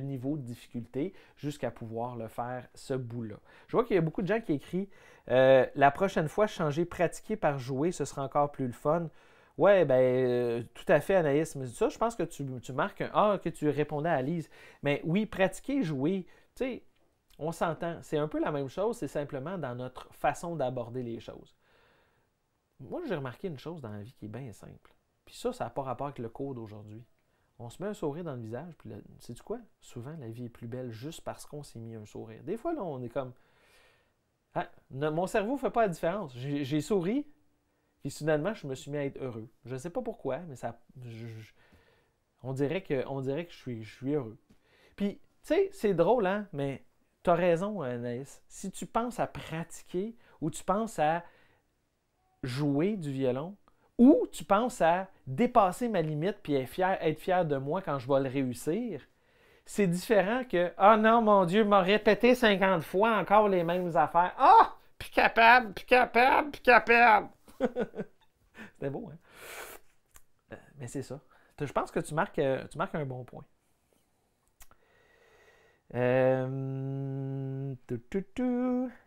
niveau de difficulté jusqu'à pouvoir le faire, ce bout-là. Je vois qu'il y a beaucoup de gens qui écrivent euh, La prochaine fois, changer pratiquer par jouer, ce sera encore plus le fun. Ouais, ben, euh, tout à fait, Anaïs. Mais ça, je pense que tu, marques un Ah, que tu répondais à Lise. Mais oui, pratiquer, jouer, tu sais, on s'entend. C'est un peu la même chose, c'est simplement dans notre façon d'aborder les choses. Moi, j'ai remarqué une chose dans la vie qui est bien simple. Puis ça, ça n'a pas rapport avec le code aujourd'hui. On se met un sourire dans le visage, puis c'est du quoi? Souvent, la vie est plus belle juste parce qu'on s'est mis un sourire. Des fois, là, on est comme. Ah, mon cerveau ne fait pas la différence. J'ai souri, puis soudainement, je me suis mis à être heureux. Je ne sais pas pourquoi, mais ça. on, dirait que, on dirait que je suis, je suis heureux. Puis, tu sais, c'est drôle, hein, mais tu as raison, Anaïs. Si tu penses à pratiquer ou tu penses à jouer du violon, ou tu penses à dépasser ma limite puis être fier, être fier de moi quand je vais le réussir, c'est différent que Ah non, mon Dieu, m'a répété 50 fois encore les mêmes affaires. Ah! puis capable, puis capable, puis capable! C'était beau, hein? Euh, mais c'est ça. Je pense que tu marques, euh, tu marques un bon point. Euh,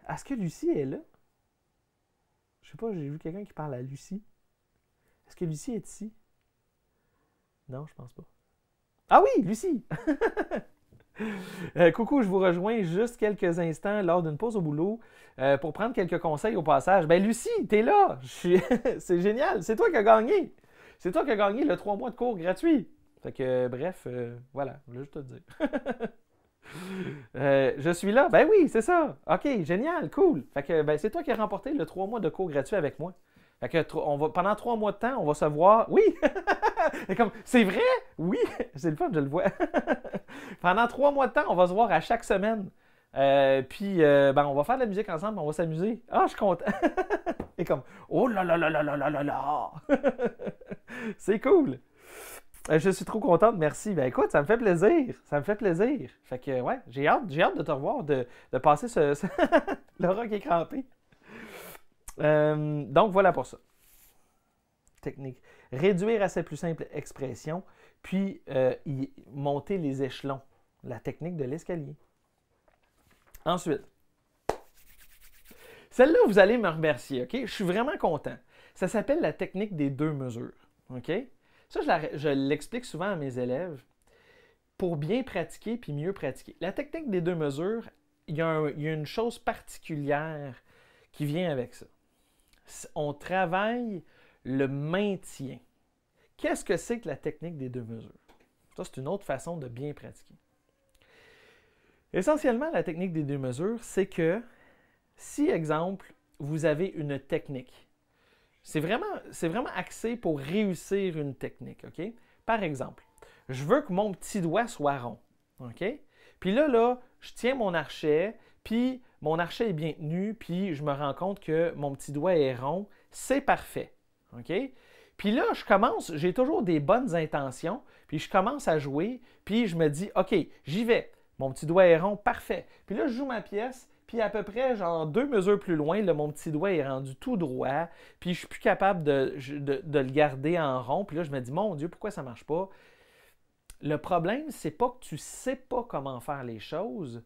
Est-ce que Lucie est là? Je sais pas, j'ai vu quelqu'un qui parle à Lucie. Est-ce que Lucie est ici? Non, je pense pas. Ah oui, Lucie! Euh, coucou, je vous rejoins juste quelques instants lors d'une pause au boulot euh, pour prendre quelques conseils au passage. Ben Lucie, tu es là! c'est génial! C'est toi qui as gagné! C'est toi qui as gagné le trois mois de cours gratuit! Fait que, bref, euh, voilà, je voulais juste te dire. je suis là? Ben oui, c'est ça! OK, génial, cool! Fait que, ben, c'est toi qui as remporté le trois mois de cours gratuit avec moi. Fait que, on va, pendant trois mois de temps, on va se voir. Oui! comme, c'est vrai? Oui! c'est le fun, je le vois. pendant trois mois de temps, on va se voir à chaque semaine. Euh, puis, euh, ben, on va faire de la musique ensemble, on va s'amuser. Ah, je suis content! Et comme, oh là là là là là là là c'est cool! Euh, je suis trop contente, merci. Ben écoute, ça me fait plaisir. Ça me fait plaisir. Fait que ouais, j'ai hâte, j'ai hâte de te revoir, de, passer ce. Le rock est crampé! Euh, donc voilà pour ça. Technique. Réduire à sa plus simple expression, puis euh, monter les échelons. La technique de l'escalier. Ensuite, celle-là, vous allez me remercier, OK? Je suis vraiment content. Ça s'appelle la technique des deux mesures, OK? Ça, je l'explique souvent à mes élèves pour bien pratiquer puis mieux pratiquer. La technique des deux mesures, il y, a une chose particulière qui vient avec ça on travaille le maintien. Qu'est-ce que c'est que la technique des deux mesures? Ça, c'est une autre façon de bien pratiquer. Essentiellement, la technique des deux mesures, c'est que si, exemple, vous avez une technique, c'est vraiment, vraiment axé pour réussir une technique. OK? Par exemple, je veux que mon petit doigt soit rond. OK? Puis là, là, je tiens mon archet, puis mon archet est bien tenu, puis je me rends compte que mon petit doigt est rond, c'est parfait. OK? Puis là, je commence, j'ai toujours des bonnes intentions, puis je commence à jouer, puis je me dis, OK, j'y vais. Mon petit doigt est rond, parfait. Puis là, je joue ma pièce, puis à peu près, genre deux mesures plus loin, là, mon petit doigt est rendu tout droit, puis je suis plus capable de, de, le garder en rond. Puis là, je me dis, mon Dieu, pourquoi ça ne marche pas? Le problème, c'est pas que tu sais pas comment faire les choses,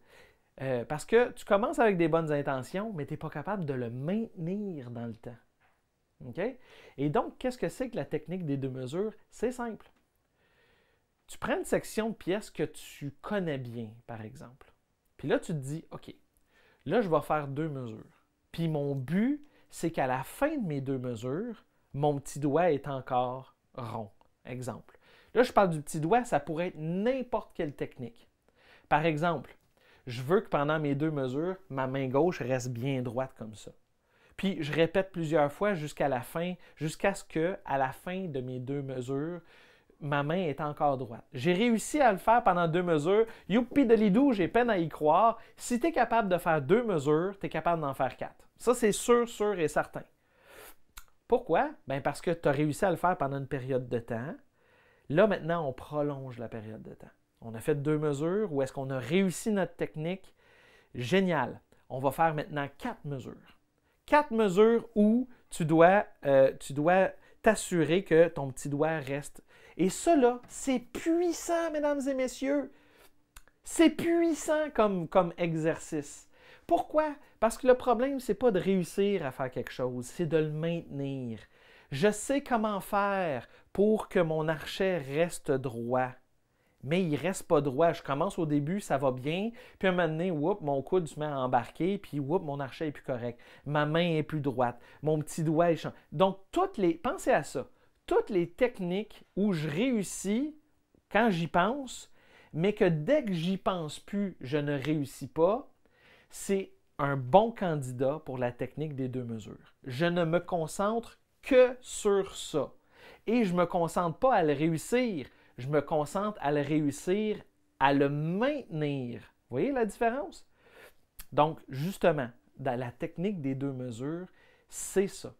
euh, parce que tu commences avec des bonnes intentions, mais tu n'es pas capable de le maintenir dans le temps. Et donc, qu'est-ce que c'est que la technique des deux mesures? C'est simple. Tu prends une section de pièces que tu connais bien, par exemple. Puis là, tu te dis, OK, là, je vais faire deux mesures. Puis mon but, c'est qu'à la fin de mes deux mesures, mon petit doigt est encore rond. Exemple. Là, je parle du petit doigt, ça pourrait être n'importe quelle technique. Par exemple, je veux que pendant mes deux mesures, ma main gauche reste bien droite comme ça. Puis je répète plusieurs fois jusqu'à la fin, jusqu'à ce que, à la fin de mes deux mesures, ma main est encore droite. J'ai réussi à le faire pendant deux mesures. Youpi de l'idou, j'ai peine à y croire. Si tu es capable de faire deux mesures, tu es capable d'en faire quatre. Ça, c'est sûr, sûr et certain. Pourquoi? Ben parce que tu as réussi à le faire pendant une période de temps. Là, maintenant, on prolonge la période de temps. On a fait deux mesures ou est-ce qu'on a réussi notre technique. Génial. On va faire maintenant quatre mesures. Quatre mesures où tu dois, euh, t'assurer que ton petit doigt reste. Et cela, c'est puissant, mesdames et messieurs. C'est puissant comme, exercice. Pourquoi? Parce que le problème, c'est pas de réussir à faire quelque chose, c'est de le maintenir. Je sais comment faire pour que mon archet reste droit mais il reste pas droit. Je commence au début, ça va bien, puis un moment donné, mon coude se met à embarquer, puis whoop, mon archet est plus correct. Ma main est plus droite, mon petit doigt est... Donc, toutes les... pensez à ça. Toutes les techniques où je réussis quand j'y pense, mais que dès que j'y pense plus, je ne réussis pas, c'est un bon candidat pour la technique des deux mesures. Je ne me concentre que sur ça. Et je ne me concentre pas à le réussir je me concentre à le réussir, à le maintenir. Vous voyez la différence? Donc, justement, dans la technique des deux mesures, c'est ça.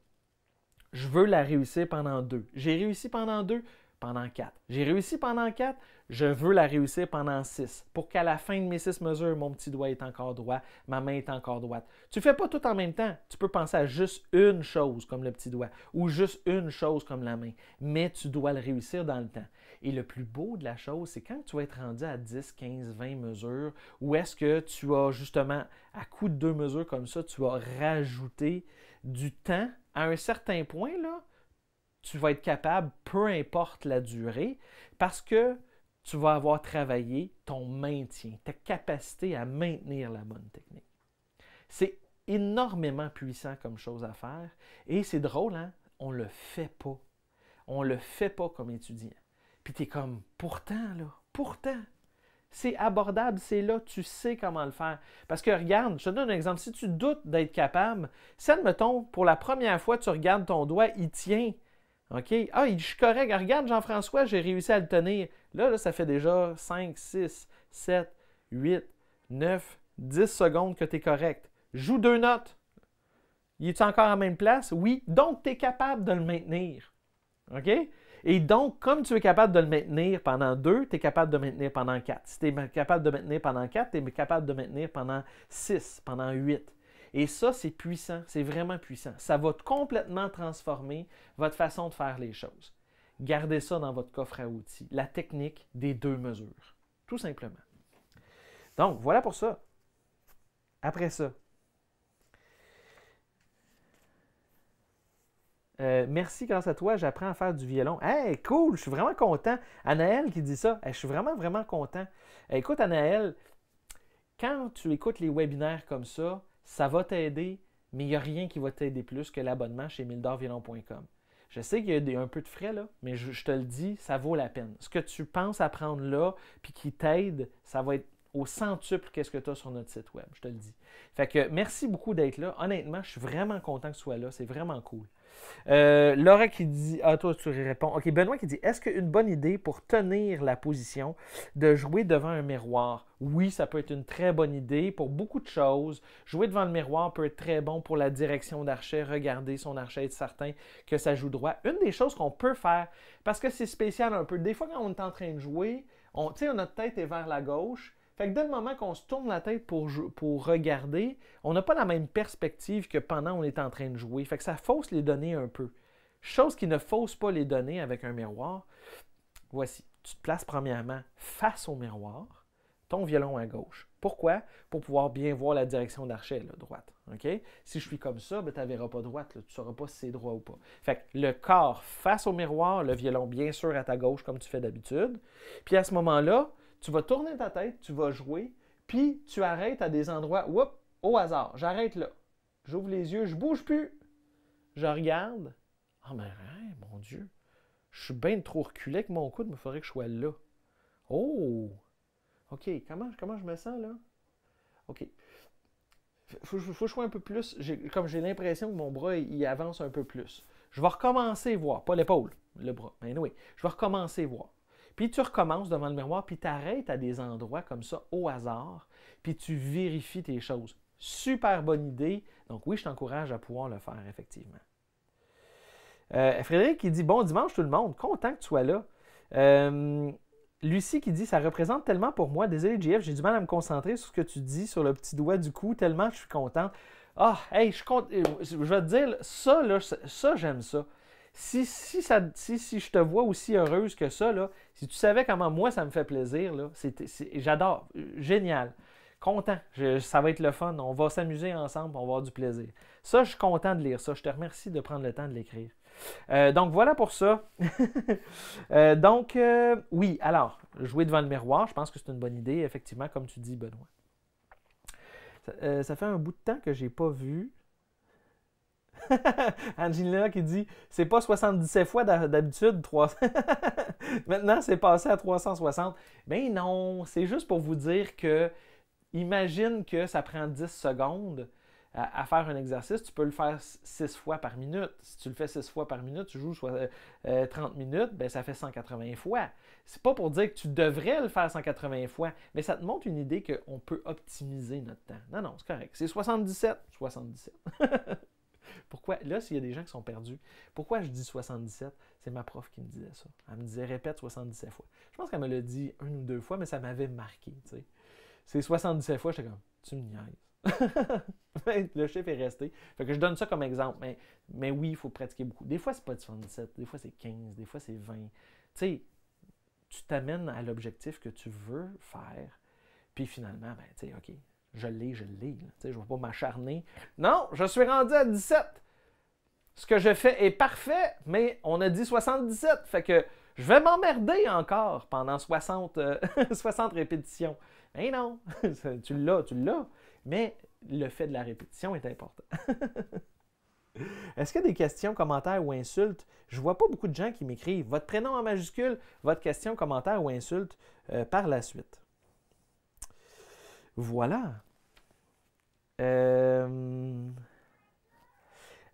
Je veux la réussir pendant deux. J'ai réussi pendant deux, pendant quatre. J'ai réussi pendant quatre, je veux la réussir pendant six. Pour qu'à la fin de mes six mesures, mon petit doigt est encore droit, ma main est encore droite. Tu ne fais pas tout en même temps. Tu peux penser à juste une chose comme le petit doigt ou juste une chose comme la main. Mais tu dois le réussir dans le temps. Et le plus beau de la chose, c'est quand tu vas être rendu à 10, 15, 20 mesures, ou est-ce que tu as justement, à coup de deux mesures comme ça, tu vas rajouter du temps à un certain point, là, tu vas être capable, peu importe la durée, parce que tu vas avoir travaillé ton maintien, ta capacité à maintenir la bonne technique. C'est énormément puissant comme chose à faire et c'est drôle, hein? on ne le fait pas. On ne le fait pas comme étudiant. Puis tu es comme, pourtant, là, pourtant, c'est abordable, c'est là, tu sais comment le faire. Parce que regarde, je te donne un exemple. Si tu doutes d'être capable, si, admettons, pour la première fois, tu regardes ton doigt, il tient. OK? Ah, je suis correct. Ah, regarde, Jean-François, j'ai réussi à le tenir. Là, là, ça fait déjà 5, 6, 7, 8, 9, 10 secondes que tu es correct. Joue deux notes. Il est encore en même place? Oui. Donc, tu es capable de le maintenir. OK? Et donc, comme tu es capable de le maintenir pendant deux, tu es capable de le maintenir pendant quatre. Si tu es capable de maintenir pendant quatre, tu es capable de maintenir pendant six, pendant huit. Et ça, c'est puissant, c'est vraiment puissant. Ça va complètement transformer votre façon de faire les choses. Gardez ça dans votre coffre à outils, la technique des deux mesures, tout simplement. Donc, voilà pour ça. Après ça, Euh, merci, grâce à toi, j'apprends à faire du violon. Hey, cool, je suis vraiment content. Anaël qui dit ça, je suis vraiment, vraiment content. Euh, écoute, Anaël, quand tu écoutes les webinaires comme ça, ça va t'aider, mais il n'y a rien qui va t'aider plus que l'abonnement chez mildorviolon.com. Je sais qu'il y a un peu de frais, là, mais je, te le dis, ça vaut la peine. Ce que tu penses apprendre là, puis qui t'aide, ça va être au centuple qu'est-ce que tu as sur notre site web, je te le dis. Fait que merci beaucoup d'être là. Honnêtement, je suis vraiment content que tu sois là. C'est vraiment cool. Euh, Laura qui dit Ah, toi, tu réponds. Ok, Benoît qui dit Est-ce qu'une bonne idée pour tenir la position de jouer devant un miroir Oui, ça peut être une très bonne idée pour beaucoup de choses. Jouer devant le miroir peut être très bon pour la direction d'archet, regarder son archet, être certain que ça joue droit. Une des choses qu'on peut faire, parce que c'est spécial un peu, des fois quand on est en train de jouer, on, notre tête est vers la gauche fait que dès le moment qu'on se tourne la tête pour, pour regarder, on n'a pas la même perspective que pendant on est en train de jouer. Fait que ça fausse les données un peu. Chose qui ne fausse pas les données avec un miroir. Voici, tu te places premièrement face au miroir, ton violon à gauche. Pourquoi? Pour pouvoir bien voir la direction d'archet, droite. Si je suis comme ça, ben, tu ne verras pas droite. Tu ne sauras pas si c'est droit ou pas. Fait que le corps face au miroir, le violon bien sûr à ta gauche comme tu fais d'habitude. Puis à ce moment-là, tu vas tourner ta tête, tu vas jouer, puis tu arrêtes à des endroits, whoop, au hasard, j'arrête là. J'ouvre les yeux, je bouge plus. Je regarde. Ah, oh, mais hein, mon Dieu, je suis bien trop reculé que mon coude, me ferait faudrait que je sois là. Oh! OK, comment, comment je me sens là? OK. Faut, que je sois un peu plus. Comme j'ai l'impression que mon bras il avance un peu plus. Je vais recommencer voir, pas l'épaule, le bras. Mais oui, je vais recommencer voir. Puis tu recommences devant le miroir, puis tu arrêtes à des endroits comme ça au hasard, puis tu vérifies tes choses. Super bonne idée. Donc oui, je t'encourage à pouvoir le faire, effectivement. Euh, Frédéric qui dit Bon dimanche tout le monde, content que tu sois là. Euh, Lucie qui dit Ça représente tellement pour moi. Désolé, JF, j'ai du mal à me concentrer sur ce que tu dis sur le petit doigt du cou, tellement je suis content. » Ah, hey, je, euh, je vais te dire, ça, ça, j'aime ça. Si, je te vois aussi heureuse que ça, si tu savais comment moi ça me fait plaisir, j'adore, génial, content, ça va être le fun, on va s'amuser ensemble, on va avoir du plaisir. Ça, je suis content de lire ça, je te remercie de prendre le temps de l'écrire. Euh, donc voilà pour ça. Euh, donc euh, oui, alors, jouer devant le miroir, je pense que c'est une bonne idée, effectivement, comme tu dis, Benoît. Ça, ça fait un bout de temps que j'ai pas vu Angela qui dit c'est pas 77 fois d'habitude, 300... maintenant c'est passé à 360. Mais ben non, c'est juste pour vous dire que imagine que ça prend 10 secondes à, faire un exercice, tu peux le faire 6 fois par minute. Si tu le fais 6 fois par minute, tu joues 30 euh, euh, minutes, ben ça fait 180 fois. C'est pas pour dire que tu devrais le faire 180 fois, mais ça te montre une idée qu'on peut optimiser notre temps. Non, non, c'est correct. C'est 77, 77. Pourquoi? Là, s'il y a des gens qui sont perdus, pourquoi je dis 77? C'est ma prof qui me disait ça. Elle me disait répète 77 fois. Je pense qu'elle me l'a dit une ou deux fois, mais ça m'avait marqué. C'est 77 fois, j'étais comme tu me niaises. le chiffre est resté. Fait que je donne ça comme exemple. Mais, mais oui, il faut pratiquer beaucoup. Des fois, c'est pas 77, des fois, c'est 15, des fois, c'est 20. Tu t'amènes à l'objectif que tu veux faire. Puis finalement, ben, OK, je l'ai, je l'ai. Je ne vais pas m'acharner. Non, je suis rendu à 17 ce que je fais est parfait, mais on a dit 77. Fait que je vais m'emmerder encore pendant 60, euh, répétitions. Mais non, tu l'as, tu l'as. Mais le fait de la répétition est important. Est-ce qu'il y a des questions, commentaires ou insultes? Je vois pas beaucoup de gens qui m'écrivent votre prénom en majuscule, votre question, commentaire ou insulte euh, par la suite. Voilà. Euh...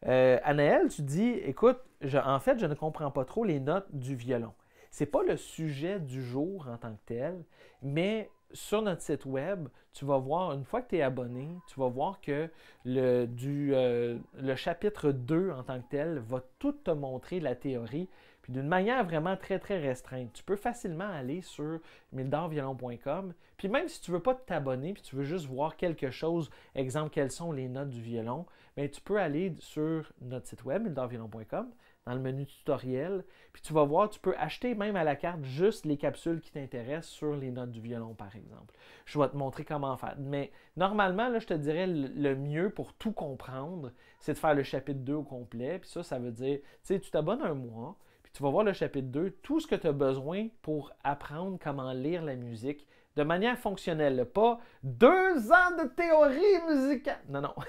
Euh, tu dis, écoute, en fait, je ne comprends pas trop les notes du violon. Ce n'est pas le sujet du jour en tant que tel, mais sur notre site web, tu vas voir, une fois que tu es abonné, tu vas voir que le, euh, chapitre 2 en tant que tel va tout te montrer la théorie, puis d'une manière vraiment très, très restreinte. Tu peux facilement aller sur mildorviolon.com puis même si tu ne veux pas t'abonner, puis tu veux juste voir quelque chose, exemple, quelles sont les notes du violon, mais ben, tu peux aller sur notre site web, d'environ.com, dans le menu tutoriel, puis tu vas voir, tu peux acheter même à la carte juste les capsules qui t'intéressent sur les notes du violon, par exemple. Je vais te montrer comment faire. Mais normalement, là, je te dirais le mieux pour tout comprendre, c'est de faire le chapitre 2 au complet, puis ça, ça veut dire, tu sais, tu t'abonnes un mois, puis tu vas voir le chapitre 2, tout ce que tu as besoin pour apprendre comment lire la musique de manière fonctionnelle, pas deux ans de théorie musicale. Non, non.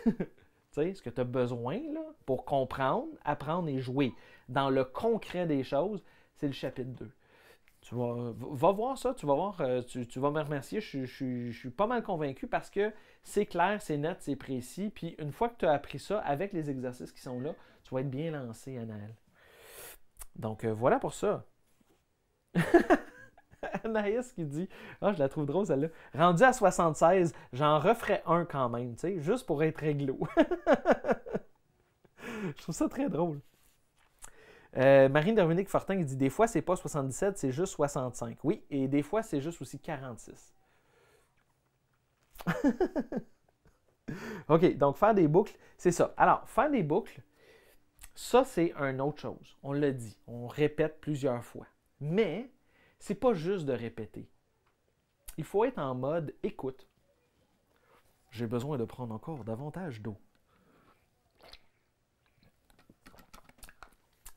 ce que tu as besoin pour comprendre, apprendre et jouer dans le concret des choses, c'est le chapitre 2. Tu vas, voir ça, tu vas voir, euh, tu, vas me remercier. Je, suis pas mal convaincu parce que c'est clair, c'est net, c'est précis. Puis une fois que tu as appris ça avec les exercices qui sont là, tu vas être bien lancé, elle Donc euh, voilà pour ça. Anaïs qui dit ah, je la trouve drôle celle-là. Rendu à 76, j'en referais un quand même, tu sais, juste pour être réglo. je trouve ça très drôle. Euh, Marine Dominique Fortin qui dit Des fois, c'est pas 77, c'est juste 65. Oui, et des fois, c'est juste aussi 46. OK, donc faire des boucles, c'est ça. Alors, faire des boucles, ça, c'est une autre chose. On le dit, on répète plusieurs fois. Mais c'est pas juste de répéter. Il faut être en mode écoute. J'ai besoin de prendre encore davantage d'eau.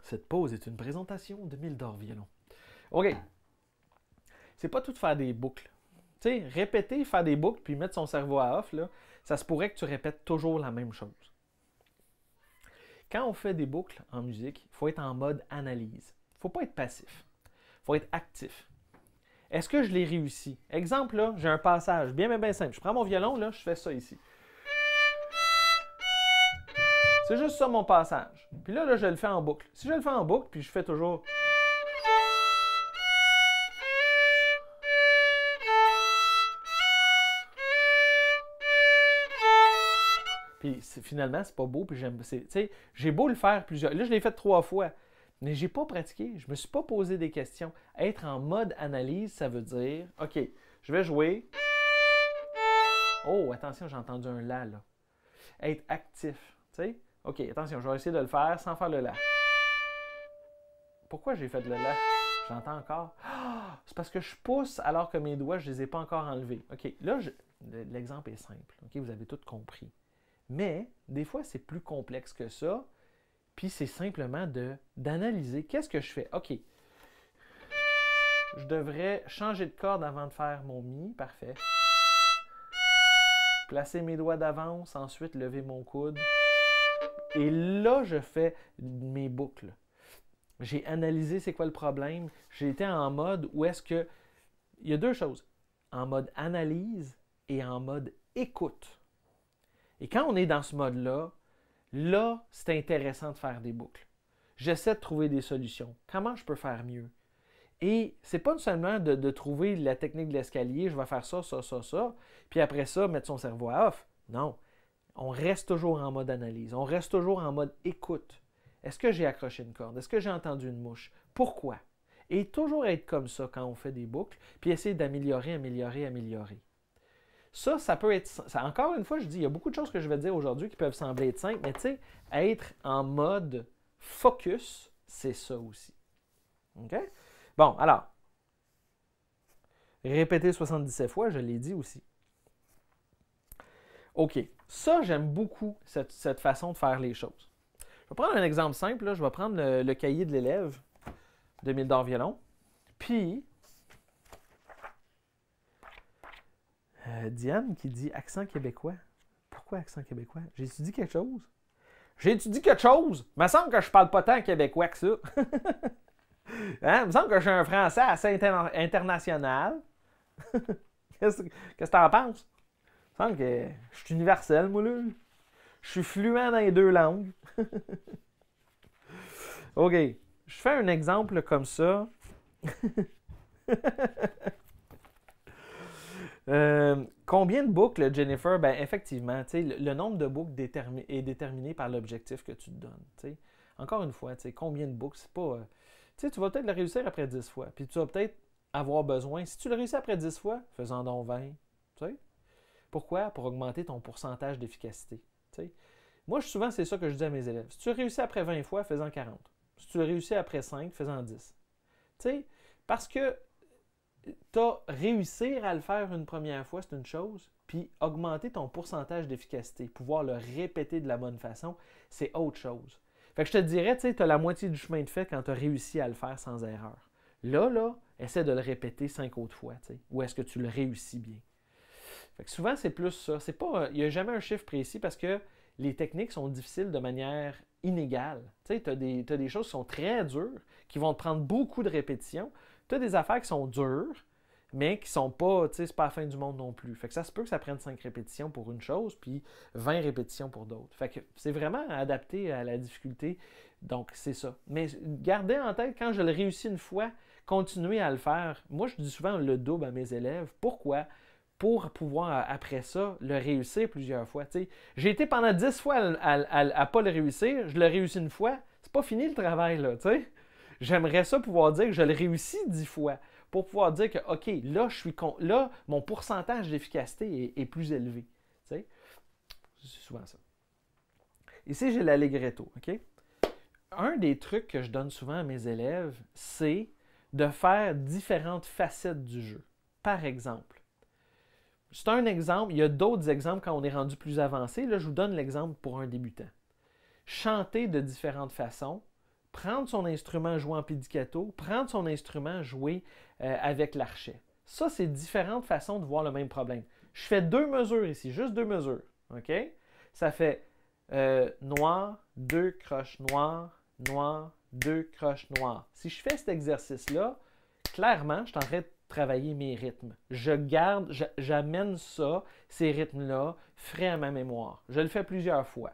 Cette pause est une présentation de Mildor Violon. OK. C'est pas tout de faire des boucles. Tu sais, répéter, faire des boucles, puis mettre son cerveau à off, là, ça se pourrait que tu répètes toujours la même chose. Quand on fait des boucles en musique, il faut être en mode analyse. Il ne faut pas être passif faut être actif. Est-ce que je l'ai réussi? Exemple, là, j'ai un passage bien, bien, simple. Je prends mon violon, là, je fais ça ici. C'est juste ça mon passage. Puis là, là, je le fais en boucle. Si je le fais en boucle, puis je fais toujours... Puis finalement, c'est pas beau, j'aime... J'ai beau le faire plusieurs... Là, je l'ai fait trois fois. Mais j'ai pas pratiqué, je me suis pas posé des questions. Être en mode analyse, ça veut dire, OK, je vais jouer. Oh, attention, j'ai entendu un la là. Être actif, tu sais. OK, attention, je vais essayer de le faire sans faire le la. Pourquoi j'ai fait le la? J'entends encore. Ah! c'est parce que je pousse alors que mes doigts, je ne les ai pas encore enlevés. OK, là, l'exemple est simple. OK, vous avez tout compris. Mais des fois, c'est plus complexe que ça. Puis c'est simplement de d'analyser qu'est-ce que je fais. OK. Je devrais changer de corde avant de faire mon mi, parfait. Placer mes doigts d'avance, ensuite lever mon coude. Et là, je fais mes boucles. J'ai analysé c'est quoi le problème. J'ai été en mode où est-ce que. Il y a deux choses. En mode analyse et en mode écoute. Et quand on est dans ce mode-là, Là, c'est intéressant de faire des boucles. J'essaie de trouver des solutions. Comment je peux faire mieux? Et c'est pas seulement de, de, trouver la technique de l'escalier, je vais faire ça, ça, ça, ça, puis après ça, mettre son cerveau à off. Non. On reste toujours en mode analyse, on reste toujours en mode écoute. Est-ce que j'ai accroché une corde? Est-ce que j'ai entendu une mouche? Pourquoi? Et toujours être comme ça quand on fait des boucles, puis essayer d'améliorer, améliorer, améliorer. Ça, ça peut être. encore une fois, je dis, il y a beaucoup de choses que je vais dire aujourd'hui qui peuvent sembler être simples, mais tu sais, être en mode focus, c'est ça aussi. OK? Bon, alors. Répéter 77 fois, je l'ai dit aussi. OK. Ça, j'aime beaucoup cette, façon de faire les choses. Je vais prendre un exemple simple. Je vais prendre le, cahier de l'élève de Mildor Violon. Puis, Euh, Diane qui dit accent québécois. Pourquoi accent québécois? J'ai-tu quelque chose? J'ai-tu quelque chose? Il me semble que je parle pas tant québécois que ça. Hein? Il me semble que je suis un français assez international. Qu'est-ce que tu en penses? Il me semble que je suis universel, moi, Je suis fluent dans les deux langues. OK. Je fais un exemple comme ça. euh, Combien de boucles, Jennifer? Ben, effectivement, le, le nombre de boucles est déterminé par l'objectif que tu te donnes. Encore une fois, combien de boucles? C'est pas. Euh, tu vas peut-être le réussir après 10 fois. Puis tu vas peut-être avoir besoin. Si tu le réussis après 10 fois, faisant donc 20. Pourquoi? Pour augmenter ton pourcentage d'efficacité. Moi, souvent, c'est ça que je dis à mes élèves. Si tu réussis après 20 fois, faisant 40. Si tu le réussis après 5, faisant 10. parce que as réussir à le faire une première fois, c'est une chose, puis augmenter ton pourcentage d'efficacité, pouvoir le répéter de la bonne façon, c'est autre chose. Fait que je te dirais, tu as la moitié du chemin de fait quand tu as réussi à le faire sans erreur. Là, là, essaie de le répéter cinq autres fois, ou est-ce que tu le réussis bien. Fait que souvent, c'est plus ça. C'est pas, euh, il n'y a jamais un chiffre précis parce que les techniques sont difficiles de manière inégale. Tu des, as des choses qui sont très dures, qui vont te prendre beaucoup de répétitions, des affaires qui sont dures, mais qui sont pas, tu sais, c'est pas la fin du monde non plus. Fait que ça se peut que ça prenne 5 répétitions pour une chose, puis 20 répétitions pour d'autres. Fait que c'est vraiment adapté à la difficulté. Donc, c'est ça. Mais gardez en tête, quand je le réussis une fois, continuez à le faire. Moi, je dis souvent le double à mes élèves. Pourquoi? Pour pouvoir, euh, après ça, le réussir plusieurs fois. J'ai été pendant 10 fois à ne pas le réussir. Je le réussis une fois. C'est pas fini le travail, là, tu sais. J'aimerais ça pouvoir dire que je le réussis dix fois pour pouvoir dire que, OK, là, je suis là mon pourcentage d'efficacité est, plus élevé. C'est souvent ça. Ici, j'ai l'allegretto. OK? Un des trucs que je donne souvent à mes élèves, c'est de faire différentes facettes du jeu. Par exemple, c'est un exemple, il y a d'autres exemples quand on est rendu plus avancé. Là, je vous donne l'exemple pour un débutant. Chanter de différentes façons, prendre son instrument, jouer en pédicato, prendre son instrument, jouer euh, avec l'archet. Ça, c'est différentes façons de voir le même problème. Je fais deux mesures ici, juste deux mesures. OK? Ça fait euh, noir, deux croches noires, noir, deux croches noires. Si je fais cet exercice-là, clairement, je suis en train de travailler mes rythmes. Je garde, j'amène ça, ces rythmes-là, frais à ma mémoire. Je le fais plusieurs fois.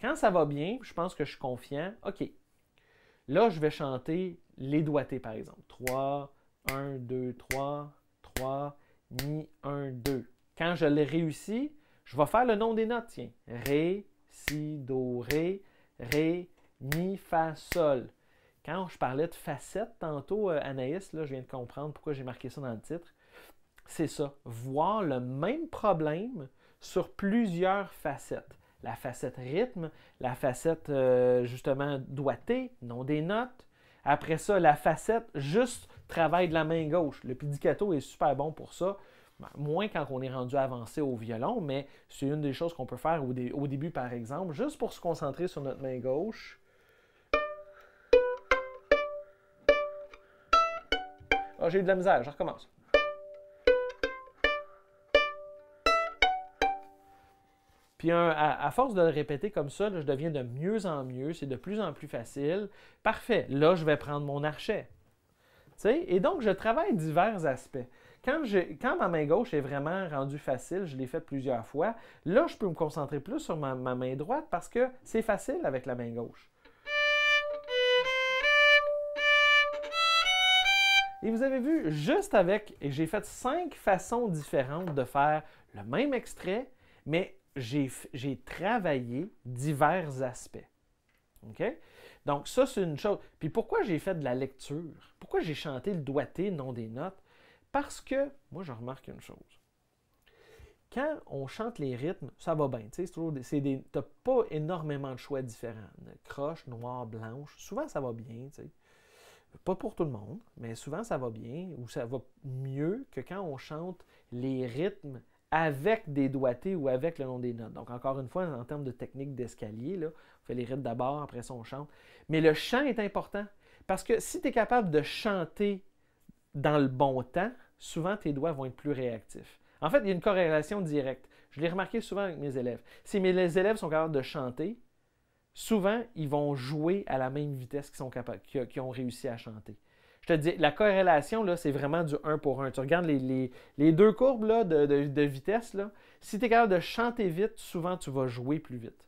Quand ça va bien, je pense que je suis confiant. OK, Là, je vais chanter les doigtés, par exemple. 3, 1, 2, 3, 3, mi, 1, 2. Quand je l'ai réussi, je vais faire le nom des notes, tiens. Ré, si, do, ré, ré, mi, fa, sol. Quand je parlais de facettes tantôt, euh, Anaïs, là, je viens de comprendre pourquoi j'ai marqué ça dans le titre. C'est ça, voir le même problème sur plusieurs facettes la facette rythme, la facette euh, justement doigté, non des notes. Après ça, la facette juste travail de la main gauche. Le pédicato est super bon pour ça. Ben, moins quand on est rendu avancé au violon, mais c'est une des choses qu'on peut faire au, au, début, par exemple, juste pour se concentrer sur notre main gauche. Ah, j'ai eu de la misère, je recommence. Puis à, force de le répéter comme ça, je deviens de mieux en mieux, c'est de plus en plus facile. Parfait, là, je vais prendre mon archet. Et donc, je travaille divers aspects. Quand, quand, ma main gauche est vraiment rendue facile, je l'ai fait plusieurs fois, là, je peux me concentrer plus sur ma, ma main droite parce que c'est facile avec la main gauche. Et vous avez vu, juste avec, j'ai fait cinq façons différentes de faire le même extrait, mais j'ai travaillé divers aspects. OK? Donc, ça, c'est une chose. Puis pourquoi j'ai fait de la lecture? Pourquoi j'ai chanté le doigté, non des notes? Parce que, moi, je remarque une chose. Quand on chante les rythmes, ça va bien. Tu sais, t'as pas énormément de choix différents. Croche, noir, blanche. Souvent, ça va bien. sais. Pas pour tout le monde, mais souvent, ça va bien ou ça va mieux que quand on chante les rythmes avec des doigtés ou avec le long des notes. Donc, encore une fois, en termes de technique d'escalier, on fait les rythmes d'abord, après ça, on chante. Mais le chant est important parce que si tu es capable de chanter dans le bon temps, souvent tes doigts vont être plus réactifs. En fait, il y a une corrélation directe. Je l'ai remarqué souvent avec mes élèves. Si mes élèves sont capables de chanter, souvent, ils vont jouer à la même vitesse qu'ils ont réussi à chanter. Je te dis, la corrélation, là, c'est vraiment du 1 pour 1. Tu regardes les, deux courbes de, vitesse. Là. Si tu es capable de chanter vite, souvent tu vas jouer plus vite.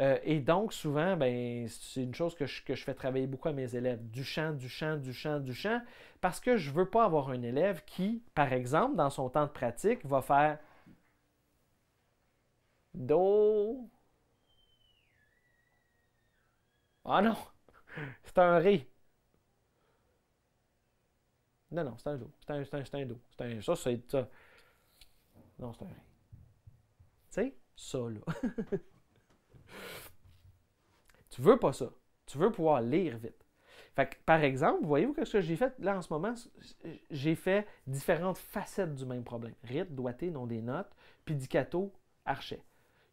Euh, et donc, souvent, ben, c'est une chose que je, que je, fais travailler beaucoup à mes élèves. Du chant, du chant, du chant, du chant. Parce que je ne veux pas avoir un élève qui, par exemple, dans son temps de pratique, va faire Do. Ah non! C'est un Ré. Non, non, c'est un dos. C'est un, c'est un, dos. C'est un, ça, c'est ça. Non, c'est un Tu sais, ça, là. tu veux pas ça. Tu veux pouvoir lire vite. Fait que, par exemple, voyez-vous que ce que j'ai fait là en ce moment, j'ai fait différentes facettes du même problème. Rite, doigté, nom des notes, puis dicato archet.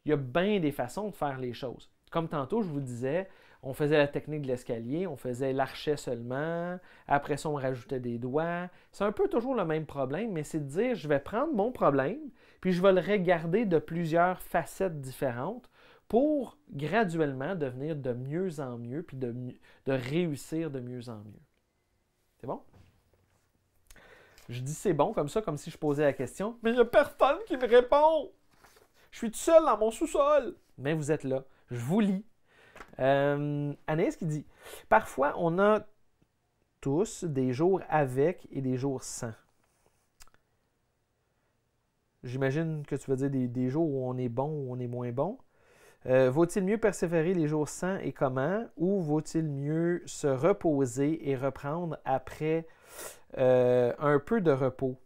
Il y a bien des façons de faire les choses. Comme tantôt, je vous disais, on faisait la technique de l'escalier, on faisait l'archet seulement, après ça, on rajoutait des doigts. C'est un peu toujours le même problème, mais c'est de dire, je vais prendre mon problème, puis je vais le regarder de plusieurs facettes différentes pour graduellement devenir de mieux en mieux, puis de, réussir de mieux en mieux. C'est bon? Je dis c'est bon comme ça, comme si je posais la question, mais il n'y a personne qui me répond. Je suis tout seul dans mon sous-sol. Mais vous êtes là. Je vous lis. Euh, qui dit Parfois, on a tous des jours avec et des jours sans. J'imagine que tu veux dire des, jours où on est bon ou on est moins bon. Euh, vaut-il mieux persévérer les jours sans et comment Ou vaut-il mieux se reposer et reprendre après euh, un peu de repos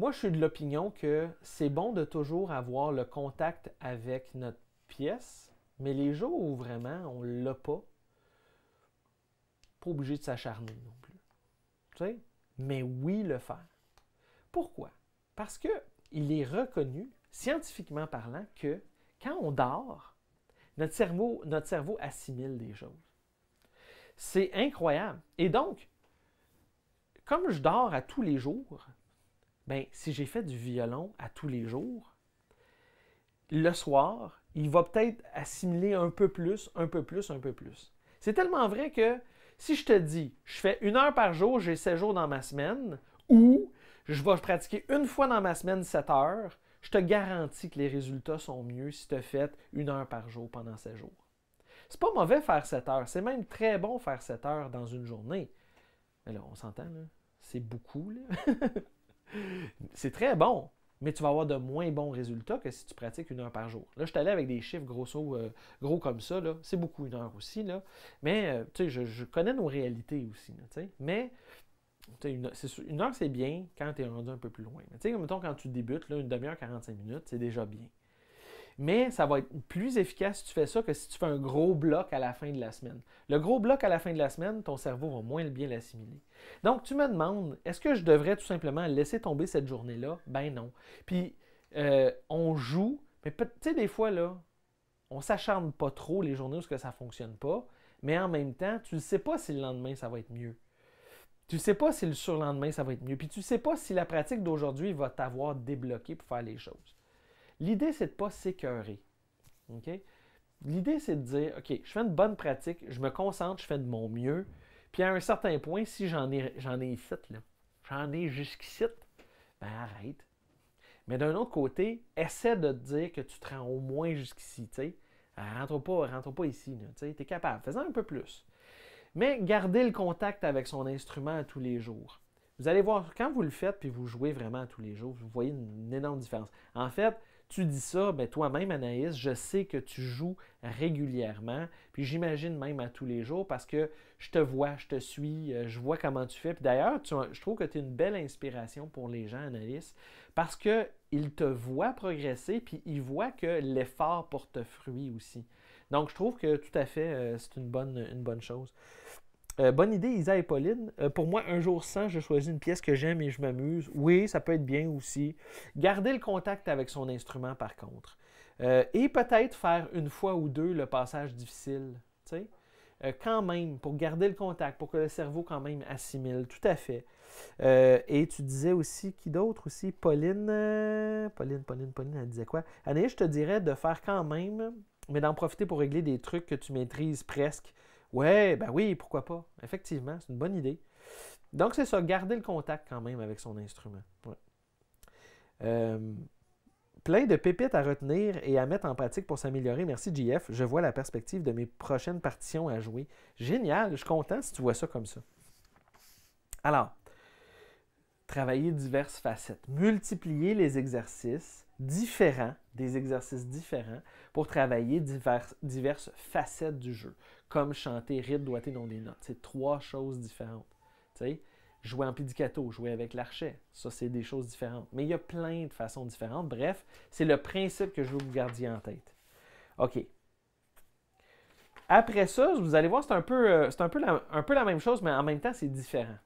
Moi, je suis de l'opinion que c'est bon de toujours avoir le contact avec notre pièce, mais les jours où vraiment on ne l'a pas, pas obligé de s'acharner non plus. Mais oui, le faire. Pourquoi? Parce que il est reconnu, scientifiquement parlant, que quand on dort, notre cerveau, notre cerveau assimile des choses. C'est incroyable. Et donc, comme je dors à tous les jours, ben si j'ai fait du violon à tous les jours, le soir, il va peut-être assimiler un peu plus, un peu plus, un peu plus. C'est tellement vrai que si je te dis, je fais une heure par jour, j'ai 7 jours dans ma semaine, ou je vais pratiquer une fois dans ma semaine 7 heures, je te garantis que les résultats sont mieux si tu as fait une heure par jour pendant 7 jours. C'est pas mauvais faire 7 heures, c'est même très bon faire 7 heures dans une journée. Mais on s'entend, c'est beaucoup. C'est très bon, mais tu vas avoir de moins bons résultats que si tu pratiques une heure par jour. Là, je suis allé avec des chiffres grosso, euh, gros comme ça. C'est beaucoup une heure aussi. Là. Mais euh, je, connais nos réalités aussi. mais une, heure, c'est bien quand tu es rendu un peu plus loin. Mais tu sais, mettons, quand tu débutes, là, une demi-heure, 45 minutes, c'est déjà bien. Mais ça va être plus efficace si tu fais ça que si tu fais un gros bloc à la fin de la semaine. Le gros bloc à la fin de la semaine, ton cerveau va moins bien l'assimiler. Donc, tu me demandes, est-ce que je devrais tout simplement laisser tomber cette journée-là? Ben non. Puis, euh, on joue, mais tu sais, des fois, là, on s'acharne pas trop les journées où que ça fonctionne pas, mais en même temps, tu ne sais pas si le lendemain, ça va être mieux. Tu ne sais pas si le surlendemain, ça va être mieux. Puis tu ne sais pas si la pratique d'aujourd'hui va t'avoir débloqué pour faire les choses. L'idée, c'est de ne pas s'écœurer. L'idée, c'est de dire, OK, je fais une bonne pratique, je me concentre, je fais de mon mieux. Puis à un certain point, si j'en ai, j'en ai ici, j'en ai jusqu'ici, ben arrête. Mais d'un autre côté, essaie de te dire que tu te rends au moins jusqu'ici. Rentre pas, rentre pas ici. Tu es capable. Fais-en un peu plus. Mais gardez le contact avec son instrument à tous les jours. Vous allez voir, quand vous le faites puis vous jouez vraiment tous les jours, vous voyez une énorme différence. En fait, tu dis ça, mais ben, toi-même, Anaïs, je sais que tu joues régulièrement, puis j'imagine même à tous les jours parce que je te vois, je te suis, euh, je vois comment tu fais. Puis d'ailleurs, je trouve que tu es une belle inspiration pour les gens, Anaïs, parce qu'ils te voient progresser, puis ils voient que l'effort porte fruit aussi. Donc, je trouve que tout à fait, euh, c'est une bonne, une bonne chose. Euh, bonne idée, Isa et Pauline. Euh, pour moi, un jour sans, je choisis une pièce que j'aime et je m'amuse. Oui, ça peut être bien aussi. Garder le contact avec son instrument, par contre. Euh, et peut-être faire une fois ou deux le passage difficile. quand même, pour garder le contact, pour que le cerveau quand même assimile. Tout à fait. et tu disais aussi, qui d'autre aussi? Pauline, Pauline, Pauline, Pauline, elle disait quoi? Anaïs, je te dirais de faire quand même, mais d'en profiter pour régler des trucs que tu maîtrises presque. Ouais, ben oui, pourquoi pas. Effectivement, c'est une bonne idée. Donc, c'est ça, garder le contact quand même avec son instrument. Euh, plein de pépites à retenir et à mettre en pratique pour s'améliorer. Merci, JF. Je vois la perspective de mes prochaines partitions à jouer. Génial, je suis content si tu vois ça comme ça. Alors, travailler diverses facettes, multiplier les exercices différents, des exercices différents, pour travailler diverses facettes du jeu comme chanter rythme, doigté, dans des notes. C'est trois choses différentes. jouer en pizzicato, jouer avec l'archet, ça c'est des choses différentes. Mais il y a plein de façons différentes. Bref, c'est le principe que je veux que vous gardiez en tête. OK. Après ça, vous allez voir, c'est un peu, euh, un peu, la, un peu la même chose, mais en même temps, c'est différent.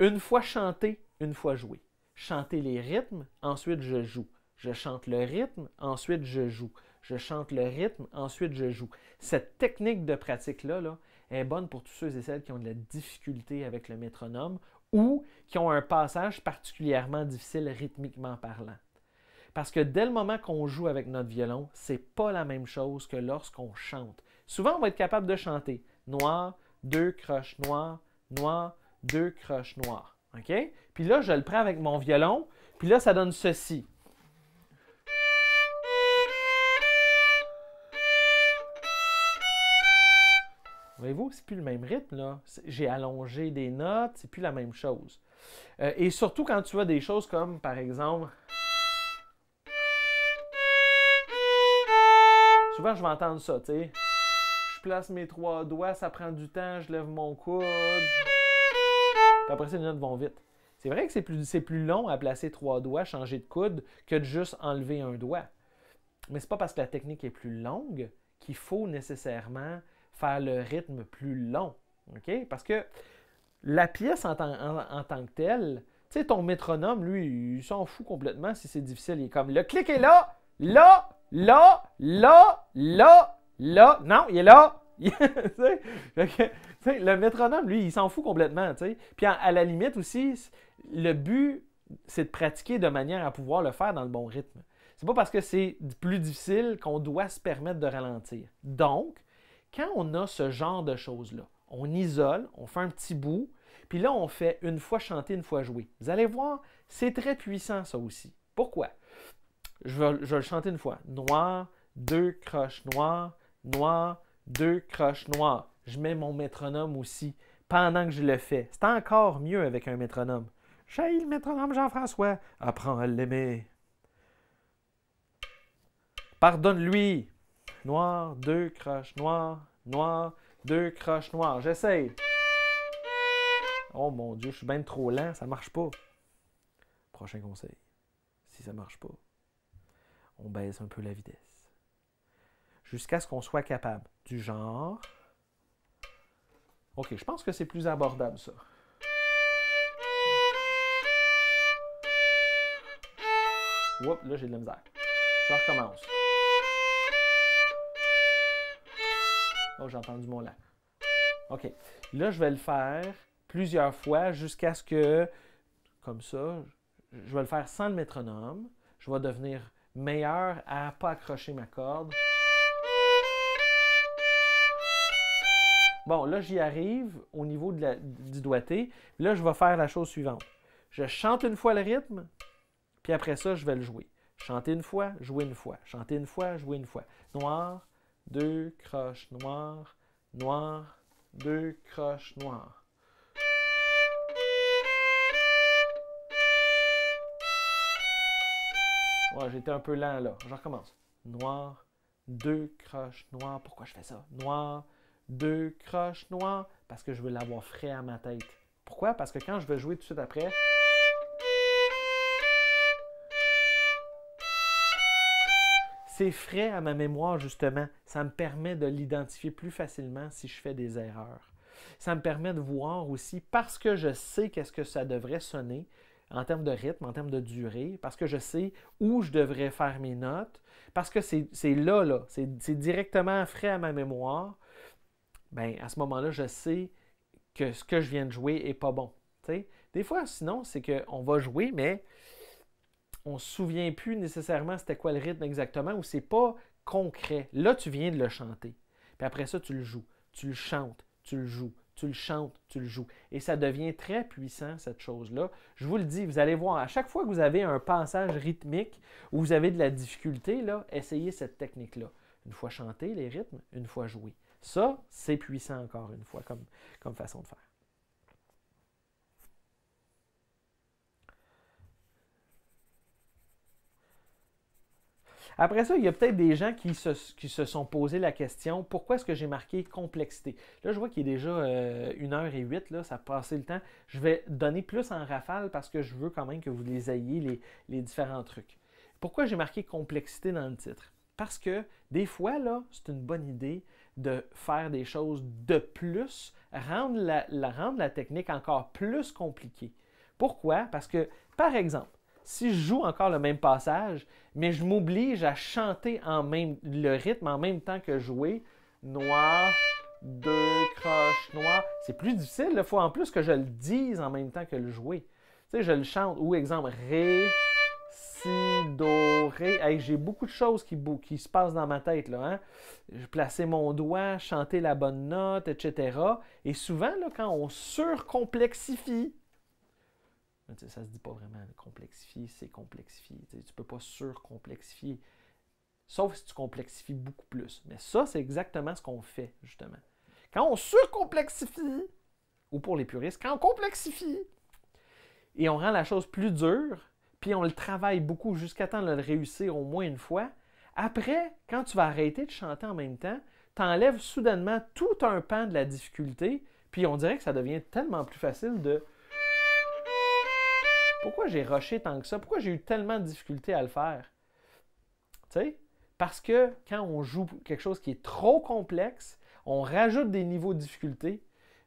Une fois chanté, une fois joué. Chanter les rythmes, ensuite je joue. Je chante le rythme, ensuite je joue je chante le rythme, ensuite je joue. Cette technique de pratique-là là, est bonne pour tous ceux et celles qui ont de la difficulté avec le métronome ou qui ont un passage particulièrement difficile rythmiquement parlant. Parce que dès le moment qu'on joue avec notre violon, c'est pas la même chose que lorsqu'on chante. Souvent, on va être capable de chanter noir, deux croches noires, noir, deux croches noires. Puis là, je le prends avec mon violon, puis là, ça donne ceci. vous C'est plus le même rythme, là. J'ai allongé des notes, c'est plus la même chose. Euh, et surtout quand tu vois des choses comme, par exemple... Souvent, je vais entendre ça, tu sais. Je place mes trois doigts, ça prend du temps, je lève mon coude. après ces notes vont vite. C'est vrai que c'est plus, plus long à placer trois doigts, changer de coude, que de juste enlever un doigt. Mais c'est pas parce que la technique est plus longue qu'il faut nécessairement faire le rythme plus long. OK? Parce que la pièce en, en, tant que telle, tu sais, ton métronome, lui, il s'en fout complètement si c'est difficile. Il est comme le clic est là, là, là, là, là, là. Non, il est là. le métronome, lui, il s'en fout complètement. T'sais. Puis à, à la limite aussi, le but, c'est de pratiquer de manière à pouvoir le faire dans le bon rythme. C'est pas parce que c'est plus difficile qu'on doit se permettre de ralentir. Donc, quand on a ce genre de choses-là, on isole, on fait un petit bout, puis là, on fait une fois chanter, une fois jouer. Vous allez voir, c'est très puissant ça aussi. Pourquoi? Je vais, le chanter une fois. Noir, deux croches noires, noir, deux croches noires. Je mets mon métronome aussi pendant que je le fais. C'est encore mieux avec un métronome. J'ai le métronome Jean-François. Apprends à l'aimer. Pardonne-lui noir, deux croches noir, noir, deux croches noir. J'essaye. Oh mon Dieu, je suis bien trop lent, ça marche pas. Prochain conseil. Si ça marche pas, on baisse un peu la vitesse. Jusqu'à ce qu'on soit capable. Du genre. OK, je pense que c'est plus abordable ça. Oups, là j'ai de la misère. Je recommence. Oh, j'ai entendu mon là. OK. Là, je vais le faire plusieurs fois jusqu'à ce que, comme ça, je vais le faire sans le métronome. Je vais devenir meilleur à ne pas accrocher ma corde. Bon, là, j'y arrive au niveau du doigté. Là, je vais faire la chose suivante. Je chante une fois le rythme, puis après ça, je vais le jouer. Chanter une fois, jouer une fois. Chanter une fois, jouer une fois. Noir, deux croches noires, noires, deux croches noires. Ouais, j'étais un peu lent là. Je recommence. Noir, deux croches noires. Pourquoi je fais ça? Noir, deux croches noires. Parce que je veux l'avoir frais à ma tête. Pourquoi? Parce que quand je veux jouer tout de suite après, C'est frais à ma mémoire, justement. Ça me permet de l'identifier plus facilement si je fais des erreurs. Ça me permet de voir aussi, parce que je sais qu'est-ce que ça devrait sonner en termes de rythme, en termes de durée, parce que je sais où je devrais faire mes notes, parce que c'est là, là, c'est directement frais à ma mémoire. Ben à ce moment-là, je sais que ce que je viens de jouer est pas bon. Des fois, sinon, c'est qu'on va jouer, mais on se souvient plus nécessairement c'était quoi le rythme exactement ou c'est pas concret. Là, tu viens de le chanter. Puis après ça, tu le joues, tu le chantes, tu le joues, tu le chantes, tu le joues. Et ça devient très puissant, cette chose-là. Je vous le dis, vous allez voir, à chaque fois que vous avez un passage rythmique ou vous avez de la difficulté, là, essayez cette technique-là. Une fois chanté, les rythmes, une fois joué. Ça, c'est puissant encore une fois comme, comme façon de faire. Après ça, il y a peut-être des gens qui se, qui se sont posé la question pourquoi est-ce que j'ai marqué complexité Là, je vois qu'il est déjà 1h08, euh, Là, ça a passé le temps. Je vais donner plus en rafale parce que je veux quand même que vous les ayez, les, différents trucs. Pourquoi j'ai marqué complexité dans le titre Parce que des fois, là, c'est une bonne idée de faire des choses de plus, rendre rendre la technique encore plus compliquée. Pourquoi? Parce que, par exemple, si je joue encore le même passage, mais je m'oblige à chanter en le rythme en même temps que jouer, noir, deux croches noir, c'est plus difficile. Il faut en plus que je le dise en même temps que le jouer. Tu sais, je le chante, ou exemple, ré, si, do, ré. J'ai beaucoup de choses qui, qui, se passent dans ma tête. Là, hein? Je mon doigt, chanter la bonne note, etc. Et souvent, quand on surcomplexifie, ça ne se dit pas vraiment. Complexifier, c'est complexifier. Tu ne peux pas surcomplexifier. Sauf si tu complexifies beaucoup plus. Mais ça, c'est exactement ce qu'on fait, justement. Quand on surcomplexifie, ou pour les puristes, quand on complexifie, et on rend la chose plus dure, puis on le travaille beaucoup jusqu'à temps de le réussir au moins une fois, après, quand tu vas arrêter de chanter en même temps, tu enlèves soudainement tout un pan de la difficulté, puis on dirait que ça devient tellement plus facile de pourquoi j'ai rushé tant que ça? Pourquoi j'ai eu tellement de difficultés à le faire? Tu Parce que quand on joue quelque chose qui est trop complexe, on rajoute des niveaux de difficulté.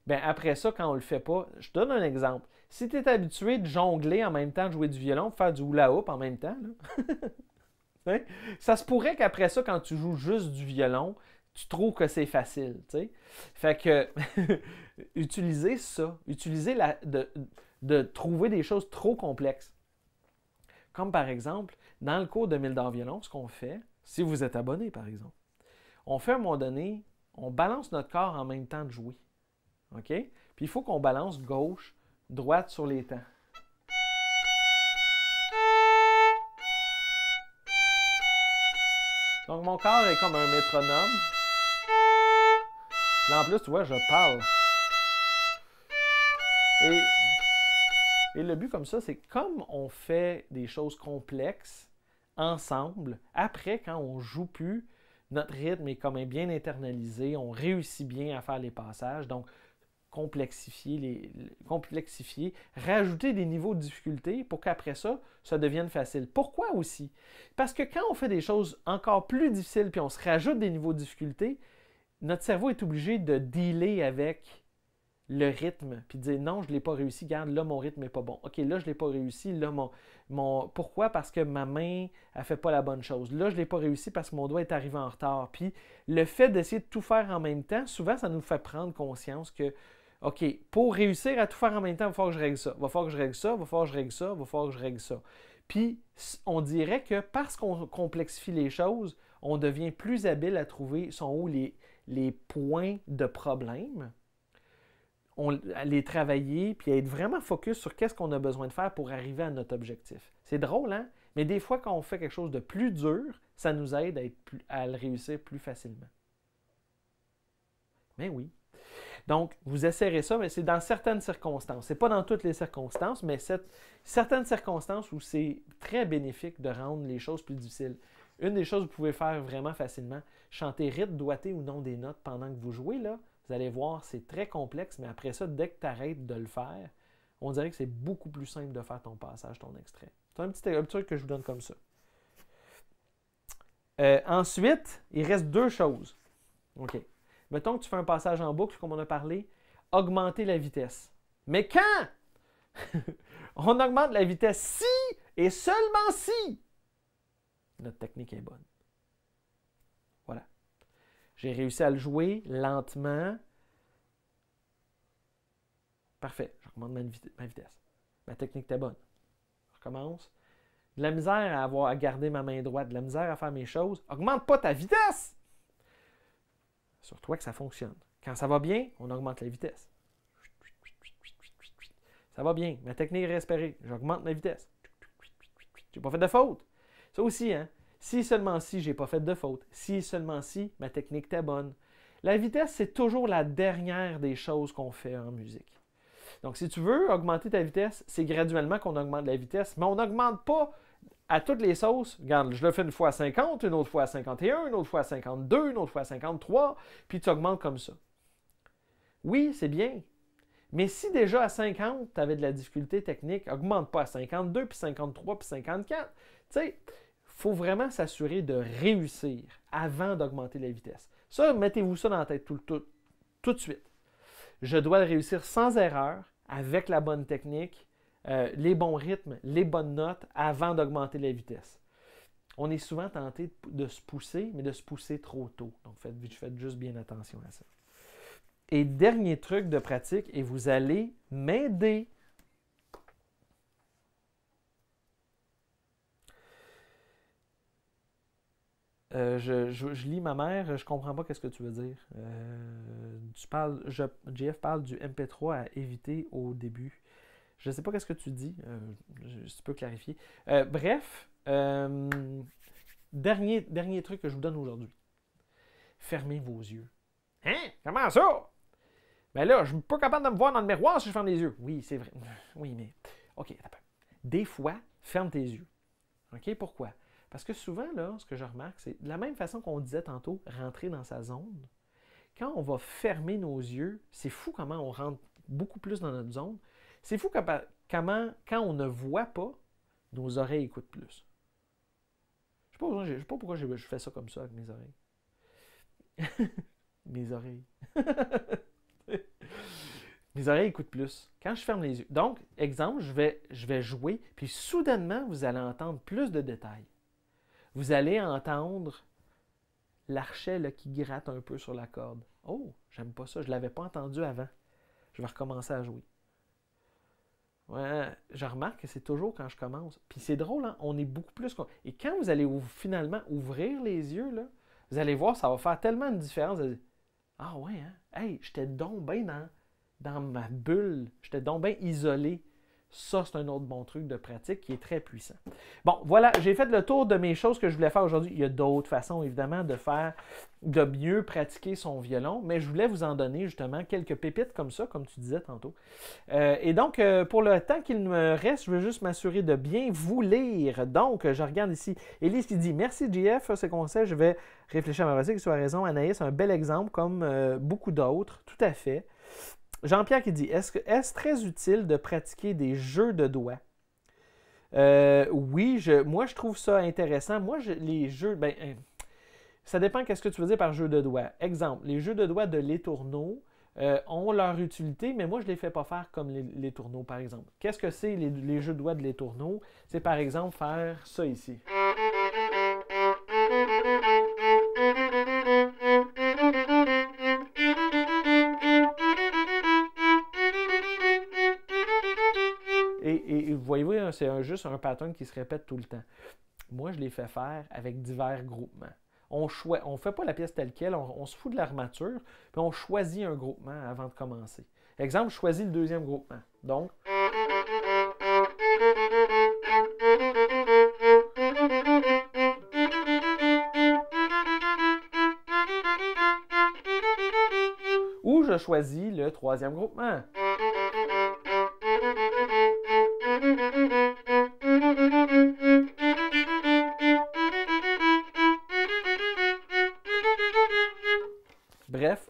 Ben, après ça, quand on ne le fait pas, je donne un exemple. Si tu es habitué de jongler en même temps, de jouer du violon, de faire du hula hoop en même temps, ça se pourrait qu'après ça, quand tu joues juste du violon, tu trouves que c'est facile. Fait que, utiliser ça, utiliser la, de, de trouver des choses trop complexes. Comme par exemple, dans le cours de Mille dans violon, ce qu'on fait, si vous êtes abonné par exemple, on fait à un moment donné, on balance notre corps en même temps de jouer. OK? Puis il faut qu'on balance gauche, droite sur les temps. Donc mon corps est comme un métronome. Puis en plus, tu vois, je parle. Et et le but comme ça, c'est comme on fait des choses complexes ensemble, après, quand on joue plus, notre rythme est quand même bien internalisé, on réussit bien à faire les passages. Donc, complexifier, les, complexifier, rajouter des niveaux de difficulté pour qu'après ça, ça devienne facile. Pourquoi aussi? Parce que quand on fait des choses encore plus difficiles puis on se rajoute des niveaux de difficulté, notre cerveau est obligé de dealer avec le rythme, puis dire non, je ne l'ai pas réussi, garde, là, mon rythme n'est pas bon. OK, là, je ne l'ai pas réussi, là, mon, Pourquoi? Parce que ma main, a fait pas la bonne chose. Là, je ne l'ai pas réussi parce que mon doigt est arrivé en retard. Puis le fait d'essayer de tout faire en même temps, souvent, ça nous fait prendre conscience que, OK, pour réussir à tout faire en même temps, il va falloir que je règle ça, il va falloir que je règle ça, il va falloir que je règle ça, il va falloir que je règle ça. Puis on dirait que parce qu'on complexifie les choses, on devient plus habile à trouver son où les points de problème on, à les travailler, puis à être vraiment focus sur qu'est-ce qu'on a besoin de faire pour arriver à notre objectif. C'est drôle, hein? Mais des fois, quand on fait quelque chose de plus dur, ça nous aide à, le réussir plus facilement. Mais ben oui. Donc, vous essayerez ça, mais c'est dans certaines circonstances. C'est pas dans toutes les circonstances, mais certaines circonstances où c'est très bénéfique de rendre les choses plus difficiles. Une des choses que vous pouvez faire vraiment facilement, chanter rythme, doigté ou non des notes pendant que vous jouez, là, vous allez voir, c'est très complexe, mais après ça, dès que tu arrêtes de le faire, on dirait que c'est beaucoup plus simple de faire ton passage, ton extrait. C'est un petit truc que je vous donne comme ça. Euh, ensuite, il reste deux choses. OK. Mettons que tu fais un passage en boucle, comme on a parlé, augmenter la vitesse. Mais quand on augmente la vitesse si et seulement si notre technique est bonne. J'ai réussi à le jouer lentement. Parfait, J'augmente ma, vitesse. Ma technique était bonne. Je recommence. De la misère à avoir à garder ma main droite, de la misère à faire mes choses. Augmente pas ta vitesse! Sur toi que ça fonctionne. Quand ça va bien, on augmente la vitesse. Ça va bien, ma technique est respirée, j'augmente ma vitesse. J'ai pas fait de faute. Ça aussi, hein? Si seulement si, j'ai pas fait de faute. Si seulement si, ma technique était bonne. La vitesse, c'est toujours la dernière des choses qu'on fait en musique. Donc, si tu veux augmenter ta vitesse, c'est graduellement qu'on augmente la vitesse, mais on n'augmente pas à toutes les sauces. Regarde, je le fais une fois à 50, une autre fois à 51, une autre fois à 52, une autre fois à 53, puis tu augmentes comme ça. Oui, c'est bien. Mais si déjà à 50, tu avais de la difficulté technique, augmente pas à 52, puis 53, puis 54. Tu sais, faut vraiment s'assurer de réussir avant d'augmenter la vitesse. Ça, mettez-vous ça dans la tête tout, tout, de suite. Je dois le réussir sans erreur, avec la bonne technique, euh, les bons rythmes, les bonnes notes, avant d'augmenter la vitesse. On est souvent tenté de, se pousser, mais de se pousser trop tôt. Donc, faites juste bien attention à ça. Et dernier truc de pratique, et vous allez m'aider Euh, je, lis ma mère, je comprends pas qu'est-ce que tu veux dire. Euh, JF parle du MP3 à éviter au début. Je sais pas qu'est-ce que tu dis. Euh, je, tu peux clarifier. bref, dernier, dernier truc que je vous donne aujourd'hui. Fermez vos yeux. Hein? Comment ça? Mais ben là, je ne suis pas capable de me voir dans le miroir si je ferme les yeux. Oui, c'est vrai. Oui, mais. OK, Des fois, ferme tes yeux. OK, pourquoi? Parce que souvent, là, ce que je remarque, c'est de la même façon qu'on disait tantôt, rentrer dans sa zone, quand on va fermer nos yeux, c'est fou comment on rentre beaucoup plus dans notre zone. C'est fou comment, quand on ne voit pas, nos oreilles écoutent plus. Je ne sais, pas pourquoi je fais ça comme ça avec mes oreilles. mes oreilles. mes oreilles écoutent plus quand je ferme les yeux. Donc, exemple, je vais, je vais jouer, puis soudainement, vous allez entendre plus de détails vous allez entendre l'archet qui gratte un peu sur la corde. Oh, j'aime pas ça, je ne l'avais pas entendu avant. Je vais recommencer à jouer. Ouais, je remarque que c'est toujours quand je commence. Puis c'est drôle, hein, on est beaucoup plus. Et quand vous allez finalement ouvrir les yeux, vous allez voir, ça va faire tellement de différence. Ah ouais, hein? Hey, j'étais donc bien dans, dans ma bulle. J'étais donc bien isolé. Ça, c'est un autre bon truc de pratique qui est très puissant. Bon, voilà, j'ai fait le tour de mes choses que je voulais faire aujourd'hui. Il y a d'autres façons, évidemment, de faire, de mieux pratiquer son violon, mais je voulais vous en donner justement quelques pépites comme ça, comme tu disais tantôt. Euh, et donc, euh, pour le temps qu'il me reste, je veux juste m'assurer de bien vous lire. Donc, je regarde ici Élise qui dit Merci, JF, ce conseil, je vais réfléchir à ma pratique. Tu as raison, Anaïs, un bel exemple comme euh, beaucoup d'autres, tout à fait. Jean-Pierre qui dit Est-ce est très utile de pratiquer des jeux de doigts euh, Oui, je, moi je trouve ça intéressant. Moi, je, les jeux, ben, hein, ça dépend qu'est-ce que tu veux dire par jeu de doigts. Exemple, les jeux de doigts de l'étourneau euh, ont leur utilité, mais moi je ne les fais pas faire comme les, tourneaux, par exemple. Qu'est-ce que c'est les, les jeux de doigts de l'étourneau C'est par exemple faire ça ici. c'est juste un pattern qui se répète tout le temps. Moi, je les fais faire avec divers groupements. On ne on fait pas la pièce telle qu'elle, on, on, se fout de l'armature, puis on choisit un groupement avant de commencer. Exemple, je choisis le deuxième groupement. Donc. Ou je choisis le troisième groupement.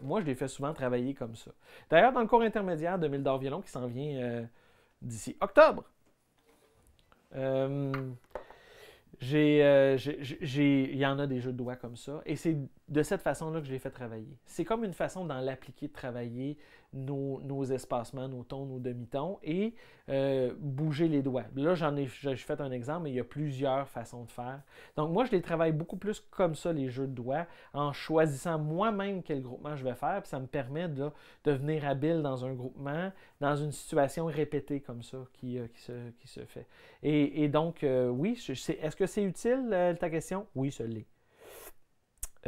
moi, je les fais souvent travailler comme ça. D'ailleurs, dans le cours intermédiaire de Mildor Violon qui s'en vient euh, d'ici octobre, euh, euh, j'ai, il y en a des jeux de doigts comme ça. Et c'est de cette façon-là que je l'ai fait travailler. C'est comme une façon dans l'appliquer de travailler nos, espacements, nos tons, nos demi-tons et euh, bouger les doigts. Là, j'en ai, j'ai fait un exemple, mais il y a plusieurs façons de faire. Donc, moi, je les travaille beaucoup plus comme ça, les jeux de doigts, en choisissant moi-même quel groupement je vais faire. ça me permet de, devenir habile dans un groupement, dans une situation répétée comme ça qui, euh, se, fait. Et, donc, euh, oui, est-ce que c'est utile ta question? Oui, ce l'est.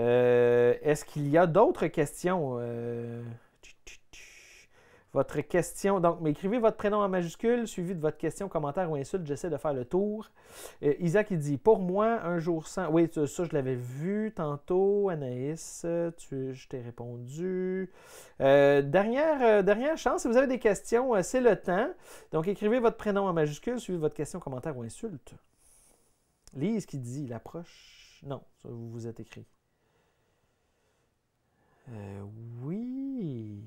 Euh, est-ce qu'il y a d'autres questions? Euh, votre question, donc, m'écrivez votre prénom en majuscule, suivi de votre question, commentaire ou insulte. J'essaie de faire le tour. Euh, Isaac, il dit Pour moi, un jour sans. Oui, ça, je l'avais vu tantôt. Anaïs, tu, je t'ai répondu. dernière, dernière chance, si vous avez des questions, c'est le temps. Donc, écrivez votre prénom en majuscule, suivi de votre question, commentaire ou insulte. Lise qui dit L'approche. Non, vous vous êtes écrit. Euh, oui.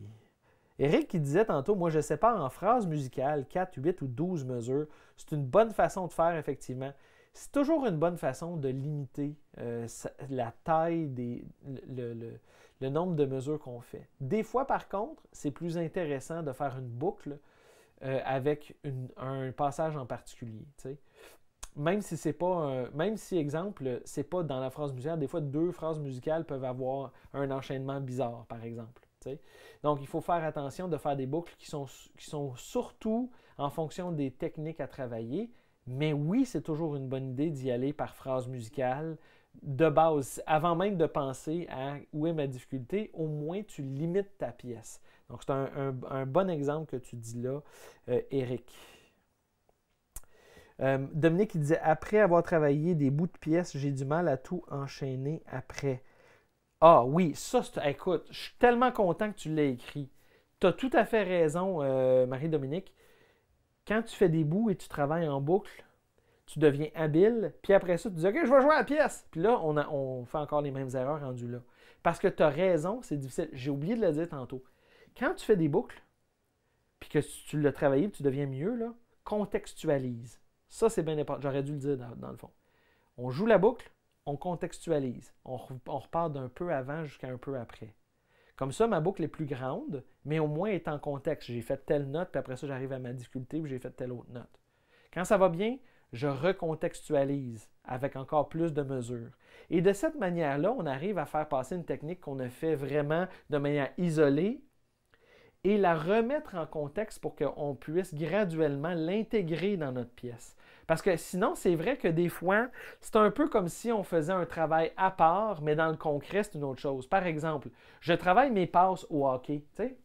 Eric qui disait tantôt, moi je sais pas, en phrase musicale, 4, 8 ou 12 mesures. C'est une bonne façon de faire, effectivement. C'est toujours une bonne façon de limiter euh, la taille des. le, nombre de mesures qu'on fait. Des fois, par contre, c'est plus intéressant de faire une boucle euh, avec un passage en particulier même si c'est pas même si exemple c'est pas dans la phrase musicale des fois deux phrases musicales peuvent avoir un enchaînement bizarre par exemple donc il faut faire attention de faire des boucles qui sont qui sont surtout en fonction des techniques à travailler mais oui c'est toujours une bonne idée d'y aller par phrase musicale de base avant même de penser à où est ma difficulté au moins tu limites ta pièce donc c'est un, bon exemple que tu dis là euh, Eric euh, Dominique, il disait Après avoir travaillé des bouts de pièces, j'ai du mal à tout enchaîner après. Ah oui, ça, eh, écoute, je suis tellement content que tu l'aies écrit. Tu as tout à fait raison, euh, Marie-Dominique. Quand tu fais des bouts et tu travailles en boucle, tu deviens habile, puis après ça, tu dis OK, je vais jouer à la pièce. Puis là, on, fait encore les mêmes erreurs rendues là. Parce que tu as raison, c'est difficile. J'ai oublié de le dire tantôt. Quand tu fais des boucles, puis que tu l'as travaillé, tu deviens mieux, là, contextualise. Ça, c'est bien important. J'aurais dû le dire dans, le fond. On joue la boucle, on contextualise. On, on repart d'un peu avant jusqu'à un peu après. Comme ça, ma boucle est plus grande, mais au moins est en contexte. J'ai fait telle note, puis après ça, j'arrive à ma difficulté, puis j'ai fait telle autre note. Quand ça va bien, je recontextualise avec encore plus de mesures. Et de cette manière-là, on arrive à faire passer une technique qu'on a fait vraiment de manière isolée et la remettre en contexte pour qu'on puisse graduellement l'intégrer dans notre pièce. Parce que sinon, c'est vrai que des fois, c'est un peu comme si on faisait un travail à part, mais dans le concret, c'est une autre chose. Par exemple, je travaille mes passes au hockey, tu sais.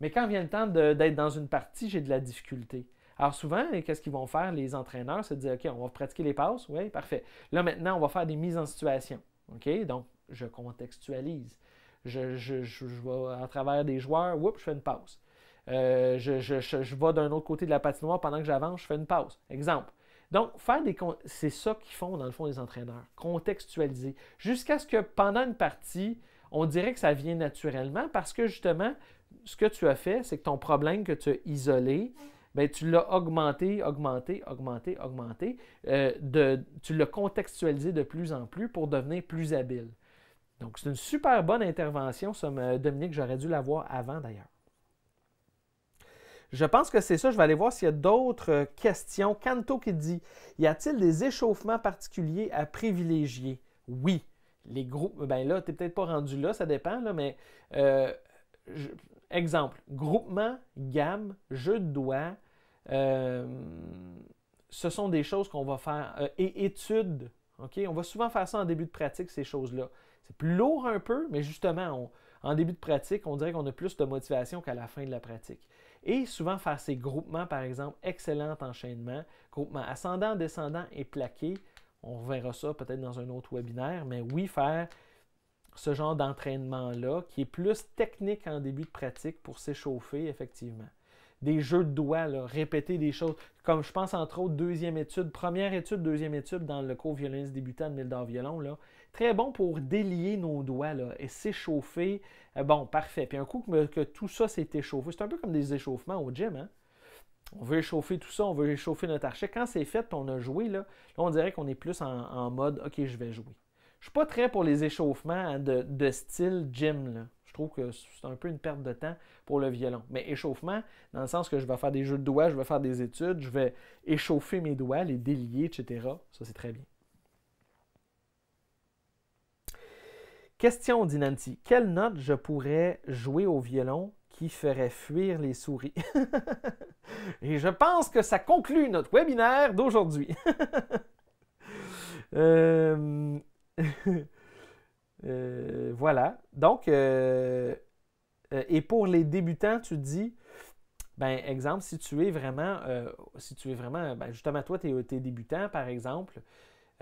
Mais quand vient le temps d'être dans une partie, j'ai de la difficulté. Alors souvent, qu'est-ce qu'ils vont faire les entraîneurs? C'est de dire, OK, on va pratiquer les passes, oui, parfait. Là maintenant, on va faire des mises en situation. OK? Donc, je contextualise. Je, je, vais à travers des joueurs, oups, je fais une pause. Euh, je, je, je, vais d'un autre côté de la patinoire pendant que j'avance, je fais une pause. Exemple. Donc, faire des c'est ça qu'ils font dans le fond les entraîneurs, contextualiser jusqu'à ce que pendant une partie, on dirait que ça vient naturellement parce que justement, ce que tu as fait, c'est que ton problème que tu as isolé, Bien, tu l'as augmenté, augmenté, augmenté, augmenté. Euh, de, tu l'as contextualisé de plus en plus pour devenir plus habile. Donc, c'est une super bonne intervention, ça, euh, Dominique. J'aurais dû l'avoir avant d'ailleurs. Je pense que c'est ça. Je vais aller voir s'il y a d'autres euh, questions. Kanto qui dit Y a-t-il des échauffements particuliers à privilégier Oui. Les groupes. Euh, ben là, tu n'es peut-être pas rendu là, ça dépend, mais. Euh, exemple groupement, gamme, jeu de doigts. ce sont des choses qu'on va faire. et études. ok On va souvent faire ça en début de pratique, ces choses-là. C'est plus lourd un peu, mais justement, en début de pratique, on dirait qu'on a plus de motivation qu'à la fin de la pratique. Et souvent faire ces groupements, par exemple, excellent enchaînement, groupement ascendant, descendant et plaqué. On verra ça peut-être dans un autre webinaire, mais oui, faire ce genre d'entraînement-là qui est plus technique en début de pratique pour s'échauffer, effectivement. Des jeux de doigts, répéter des choses. Comme je pense entre autres, deuxième étude, première étude, deuxième étude dans le cours violoniste débutant de Mildor Violon, là, Très bon pour délier nos doigts et s'échauffer. Euh, bon, parfait. Puis un coup que, tout ça s'est échauffé, c'est un peu comme des échauffements au gym. Hein. On veut échauffer tout ça, on veut échauffer notre archet. Quand c'est fait, on a joué, là, on dirait qu'on est plus en, mode OK, je vais jouer. Je ne suis pas très pour les échauffements hein, de, style gym. Là. Je trouve que c'est un peu une perte de temps pour le violon. Mais échauffement, dans le sens que je vais faire des jeux de doigts, je vais faire des études, je vais échauffer mes doigts, les délier, etc. Ça, c'est très bien. Question, dit Nancy. Quelle note je pourrais jouer au violon qui ferait fuir les souris? Et je pense que ça conclut notre webinaire d'aujourd'hui. Euh, euh, voilà. Donc, euh, et pour les débutants, tu dis, ben, exemple, si tu es vraiment, si tu es vraiment, ben, justement, toi, tu es, débutant, par exemple,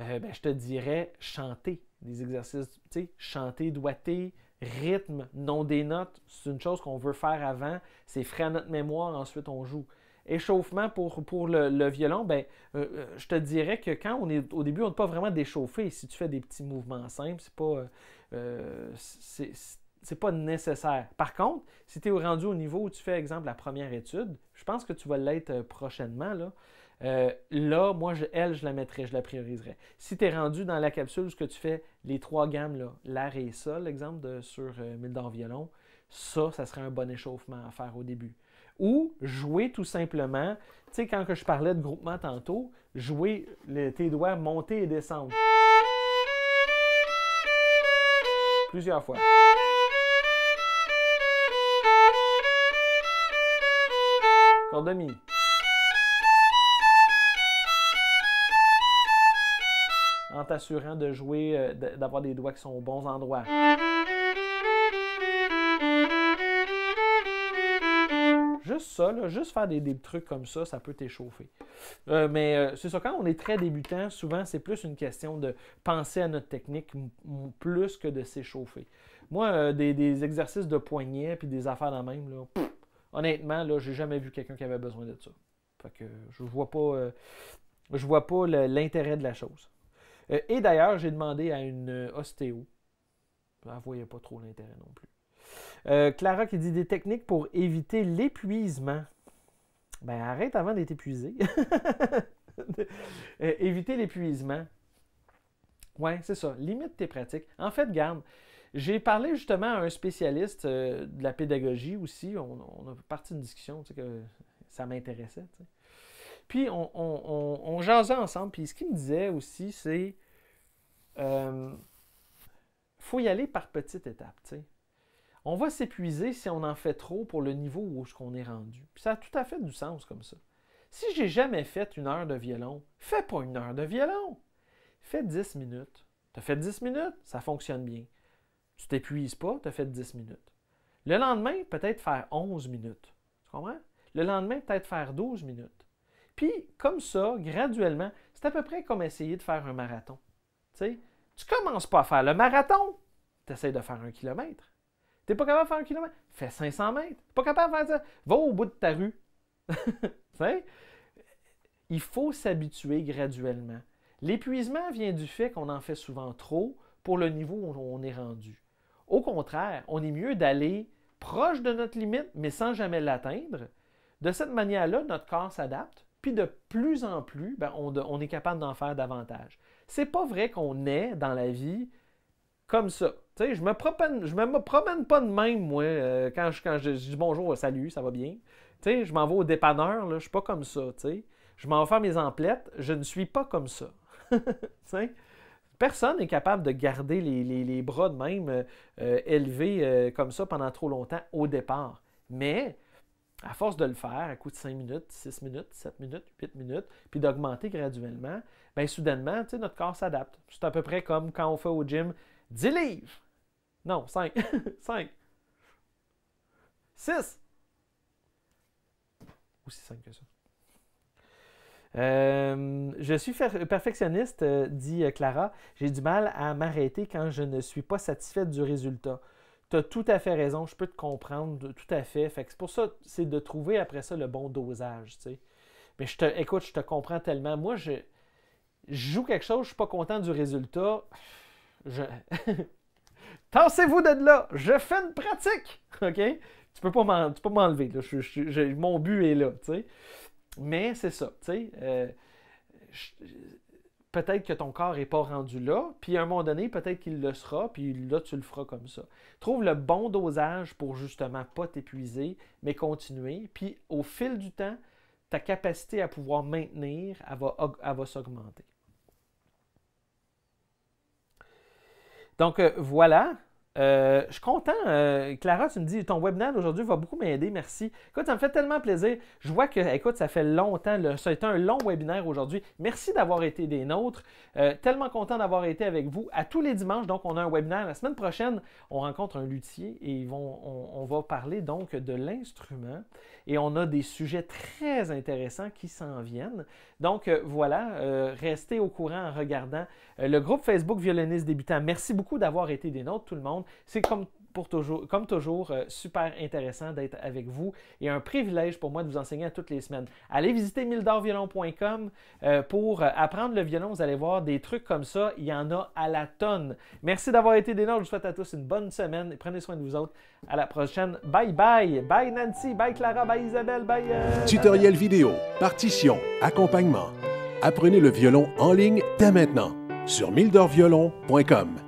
euh, ben, je te dirais chanter des exercices, tu sais, chanter, doigter, rythme, nom des notes, c'est une chose qu'on veut faire avant, c'est frais à notre mémoire, ensuite on joue. Échauffement pour, le, violon, ben, euh, euh, je te dirais que quand on est au début, on n'est pas vraiment d'échauffer. Si tu fais des petits mouvements simples, c'est pas, pas nécessaire. Par contre, si tu es rendu au niveau où tu fais, exemple, la première étude, je pense que tu vas l'être prochainement, là, euh, là, moi, je, elle, je la mettrais, je la prioriserais. Si tu es rendu dans la capsule, ce que tu fais, les trois gammes, là, l'air et ça, l'exemple de sur euh, mille dans Violon, ça, ça serait un bon échauffement à faire au début. Ou jouer tout simplement, tu sais, quand que je parlais de groupement tantôt, jouer tes doigts monter et descendre. Plusieurs fois. Corde en t'assurant de jouer, euh, d'avoir des doigts qui sont au bon endroit. Juste ça, juste faire des, trucs comme ça, ça peut t'échauffer. Euh, mais euh, c'est ça, quand on est très débutant, souvent c'est plus une question de penser à notre technique plus que de s'échauffer. Moi, des, exercices de poignet puis des affaires dans même, là, honnêtement, là, j'ai jamais vu quelqu'un qui avait besoin de ça. Fait que je vois pas, je vois pas l'intérêt de la chose. Euh, et d'ailleurs, j'ai demandé à une euh, ostéo. Elle ne voyait pas trop l'intérêt non plus. Euh, Clara qui dit des techniques pour éviter l'épuisement. Ben arrête avant d'être épuisé. éviter l'épuisement. Ouais, c'est ça. Limite tes pratiques. En fait, garde. J'ai parlé justement à un spécialiste de la pédagogie aussi. On, a parti une discussion, tu sais, que ça m'intéressait. Puis on, on, jasait ensemble. Puis ce qu'il me disait aussi, c'est euh, faut y aller par petites étapes. On va s'épuiser si on en fait trop pour le niveau où on est rendu. Puis ça a tout à fait du sens comme ça. Si j'ai jamais fait une heure de violon, fais pas une heure de violon. Fais 10 minutes. Tu as fait 10 minutes, ça fonctionne bien. Tu t'épuises pas, tu as fait 10 minutes. Le lendemain, peut-être faire 11 minutes. Tu comprends? Le lendemain, peut-être faire 12 minutes. Puis comme ça, graduellement, c'est à peu près comme essayer de faire un marathon. Tu tu commences pas à faire le marathon, tu essaies de faire un kilomètre. Tu n'es pas capable de faire un kilomètre, fais 500 mètres. Tu pas capable de faire ça, va au bout de ta rue. Il faut s'habituer graduellement. L'épuisement vient du fait qu'on en fait souvent trop pour le niveau où on est rendu. Au contraire, on est mieux d'aller proche de notre limite, mais sans jamais l'atteindre. De cette manière-là, notre corps s'adapte, puis de plus en plus, ben, on, est capable d'en faire davantage. C'est pas vrai qu'on est dans la vie comme ça. je me promène, je me promène pas de même, moi, euh, quand, je, dis bonjour, euh, salut, ça va bien. je m'en vais au dépanneur, là, je suis pas comme ça. Je m'en vais faire mes emplettes, je ne suis pas comme ça. Personne n'est capable de garder les, bras de même euh, élevés comme ça pendant trop longtemps au départ. Mais à force de le faire, à coup de 5 minutes, 6 minutes, 7 minutes, 8 minutes, puis d'augmenter graduellement, bien soudainement, notre corps s'adapte. C'est à peu près comme quand on fait au gym 10 livres. Non, 5. 5. 6. Aussi simple que ça. Euh, je suis perfectionniste, euh, dit euh, Clara. J'ai du mal à m'arrêter quand je ne suis pas satisfaite du résultat tu as tout à fait raison, je peux te comprendre tout à fait. Fait c'est pour ça, c'est de trouver après ça le bon dosage, tu sais. Mais je te, écoute, je te comprends tellement. Moi, je, joue quelque chose, je suis pas content du résultat. Je... Tassez-vous de là, je fais une pratique, ok? Tu peux pas m'enlever, là. mon but est là, tu sais. Mais c'est ça, tu sais. Euh, peut-être que ton corps n'est pas rendu là, puis à un moment donné, peut-être qu'il le sera, puis là, tu le feras comme ça. Trouve le bon dosage pour justement pas t'épuiser, mais continuer. Puis au fil du temps, ta capacité à pouvoir maintenir, elle va, s'augmenter. Donc euh, voilà, euh, je suis content. Euh, Clara, tu me dis, ton webinaire aujourd'hui va beaucoup m'aider, merci. Écoute, ça me fait tellement plaisir. Je vois que, écoute, ça fait longtemps, ça a été un long webinaire aujourd'hui. Merci d'avoir été des nôtres. Euh, tellement content d'avoir été avec vous. À tous les dimanches, donc, on a un webinaire. La semaine prochaine, on rencontre un luthier et ils vont, on va parler donc de l'instrument. Et on a des sujets très intéressants qui s'en viennent. Donc euh, voilà, euh, restez au courant en regardant euh, le groupe Facebook Violoniste débutant. Merci beaucoup d'avoir été des nôtres, tout le monde. C'est comme comme toujours, euh, super intéressant d'être avec vous et un privilège pour moi de vous enseigner à toutes les semaines. Allez visiter mildorviolon.com euh, pour euh, apprendre le violon. Vous allez voir des trucs comme ça. Il y en a à la tonne. Merci d'avoir été des Je vous souhaite à tous une bonne semaine. Et prenez soin de vous autres. À la prochaine. Bye bye. Bye Nancy. Bye Clara. Bye Isabelle. Bye. Tutoriel vidéo, partition, accompagnement. Apprenez le violon en ligne dès maintenant sur mildorviolon.com.